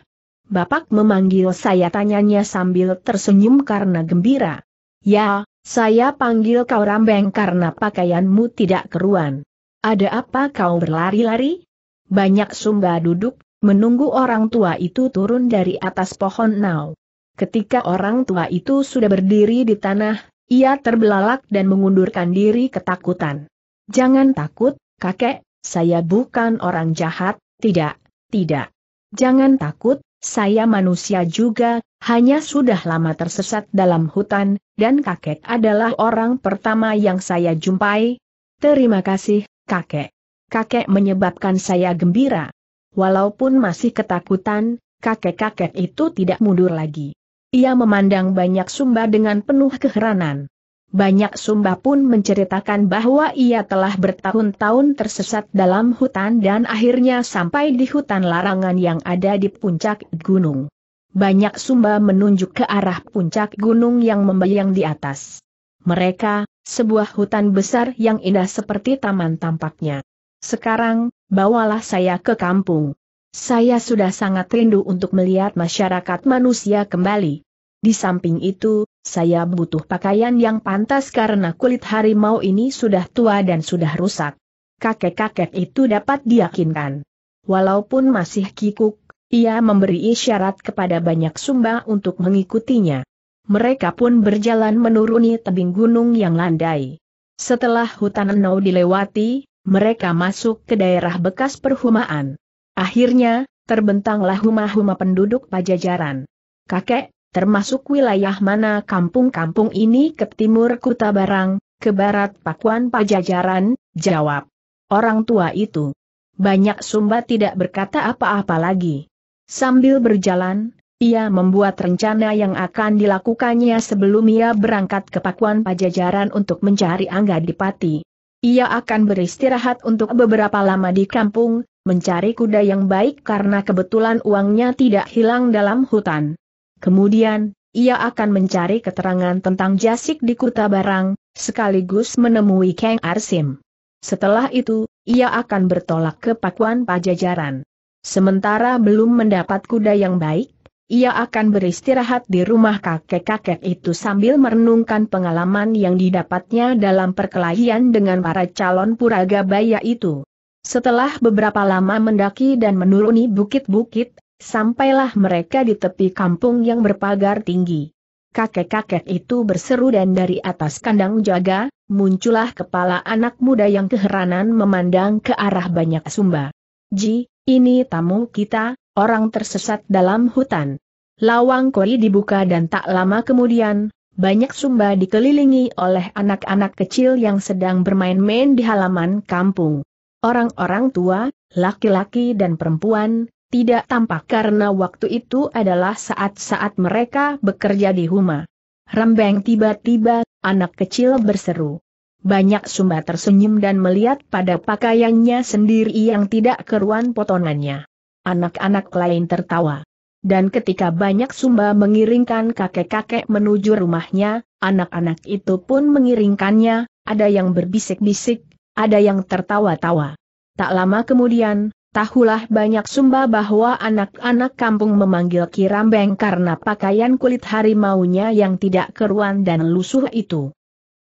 Bapak memanggil saya tanyanya sambil tersenyum karena gembira. Ya, saya panggil kau rambeng karena pakaianmu tidak keruan. Ada apa kau berlari-lari? Banyak sumba duduk, menunggu orang tua itu turun dari atas pohon enau. Ketika orang tua itu sudah berdiri di tanah, ia terbelalak dan mengundurkan diri ketakutan. Jangan takut, kakek, saya bukan orang jahat, tidak, tidak. Jangan takut, saya manusia juga, hanya sudah lama tersesat dalam hutan, dan kakek adalah orang pertama yang saya jumpai. Terima kasih, kakek. Kakek menyebabkan saya gembira. Walaupun masih ketakutan, kakek-kakek itu tidak mundur lagi. Ia memandang banyak sumba dengan penuh keheranan. Banyak sumba pun menceritakan bahwa ia telah bertahun-tahun tersesat dalam hutan dan akhirnya sampai di hutan larangan yang ada di puncak gunung. Banyak sumba menunjuk ke arah puncak gunung yang membayang di atas. Mereka, sebuah hutan besar yang indah seperti taman tampaknya. Sekarang, bawalah saya ke kampung. Saya sudah sangat rindu untuk melihat masyarakat manusia kembali. Di samping itu, saya butuh pakaian yang pantas karena kulit harimau ini sudah tua dan sudah rusak. Kakek-kakek itu dapat diyakinkan. Walaupun masih kikuk, ia memberi isyarat kepada banyak sumba untuk mengikutinya. Mereka pun berjalan menuruni tebing gunung yang landai. Setelah hutan Enau dilewati, mereka masuk ke daerah bekas perhumaan. Akhirnya, terbentanglah huma-huma penduduk pajajaran. Kakek, termasuk wilayah mana kampung-kampung ini ke timur Kuta Barang, ke barat Pakuan Pajajaran, jawab. Orang tua itu. Banyak Sumba tidak berkata apa-apa lagi. Sambil berjalan, ia membuat rencana yang akan dilakukannya sebelum ia berangkat ke Pakuan Pajajaran untuk mencari Angga Dipati. Ia akan beristirahat untuk beberapa lama di kampung, mencari kuda yang baik karena kebetulan uangnya tidak hilang dalam hutan. Kemudian, ia akan mencari keterangan tentang jasik di Kuta Barang, sekaligus menemui Kang Arsim. Setelah itu, ia akan bertolak ke Pakuan Pajajaran. Sementara belum mendapat kuda yang baik, ia akan beristirahat di rumah kakek-kakek itu sambil merenungkan pengalaman yang didapatnya dalam perkelahian dengan para calon Puraga Baya itu. Setelah beberapa lama mendaki dan menuruni bukit-bukit, sampailah mereka di tepi kampung yang berpagar tinggi. Kakek-kakek itu berseru dan dari atas kandang jaga, muncullah kepala anak muda yang keheranan memandang ke arah banyak sumba. Ji, ini tamu kita, orang tersesat dalam hutan. Lawang koi dibuka dan tak lama kemudian, banyak sumba dikelilingi oleh anak-anak kecil yang sedang bermain-main di halaman kampung. Orang-orang tua, laki-laki dan perempuan, tidak tampak karena waktu itu adalah saat-saat mereka bekerja di rumah. Rembeng tiba-tiba, anak kecil berseru. Banyak Sumba tersenyum dan melihat pada pakaiannya sendiri yang tidak keruan potongannya. Anak-anak lain tertawa. Dan ketika banyak Sumba mengiringkan kakek-kakek menuju rumahnya, anak-anak itu pun mengiringkannya, ada yang berbisik-bisik, ada yang tertawa-tawa. Tak lama kemudian, tahulah banyak sumba bahwa anak-anak kampung memanggil Kirambeng karena pakaian kulit harimaunya yang tidak keruan dan lusuh itu.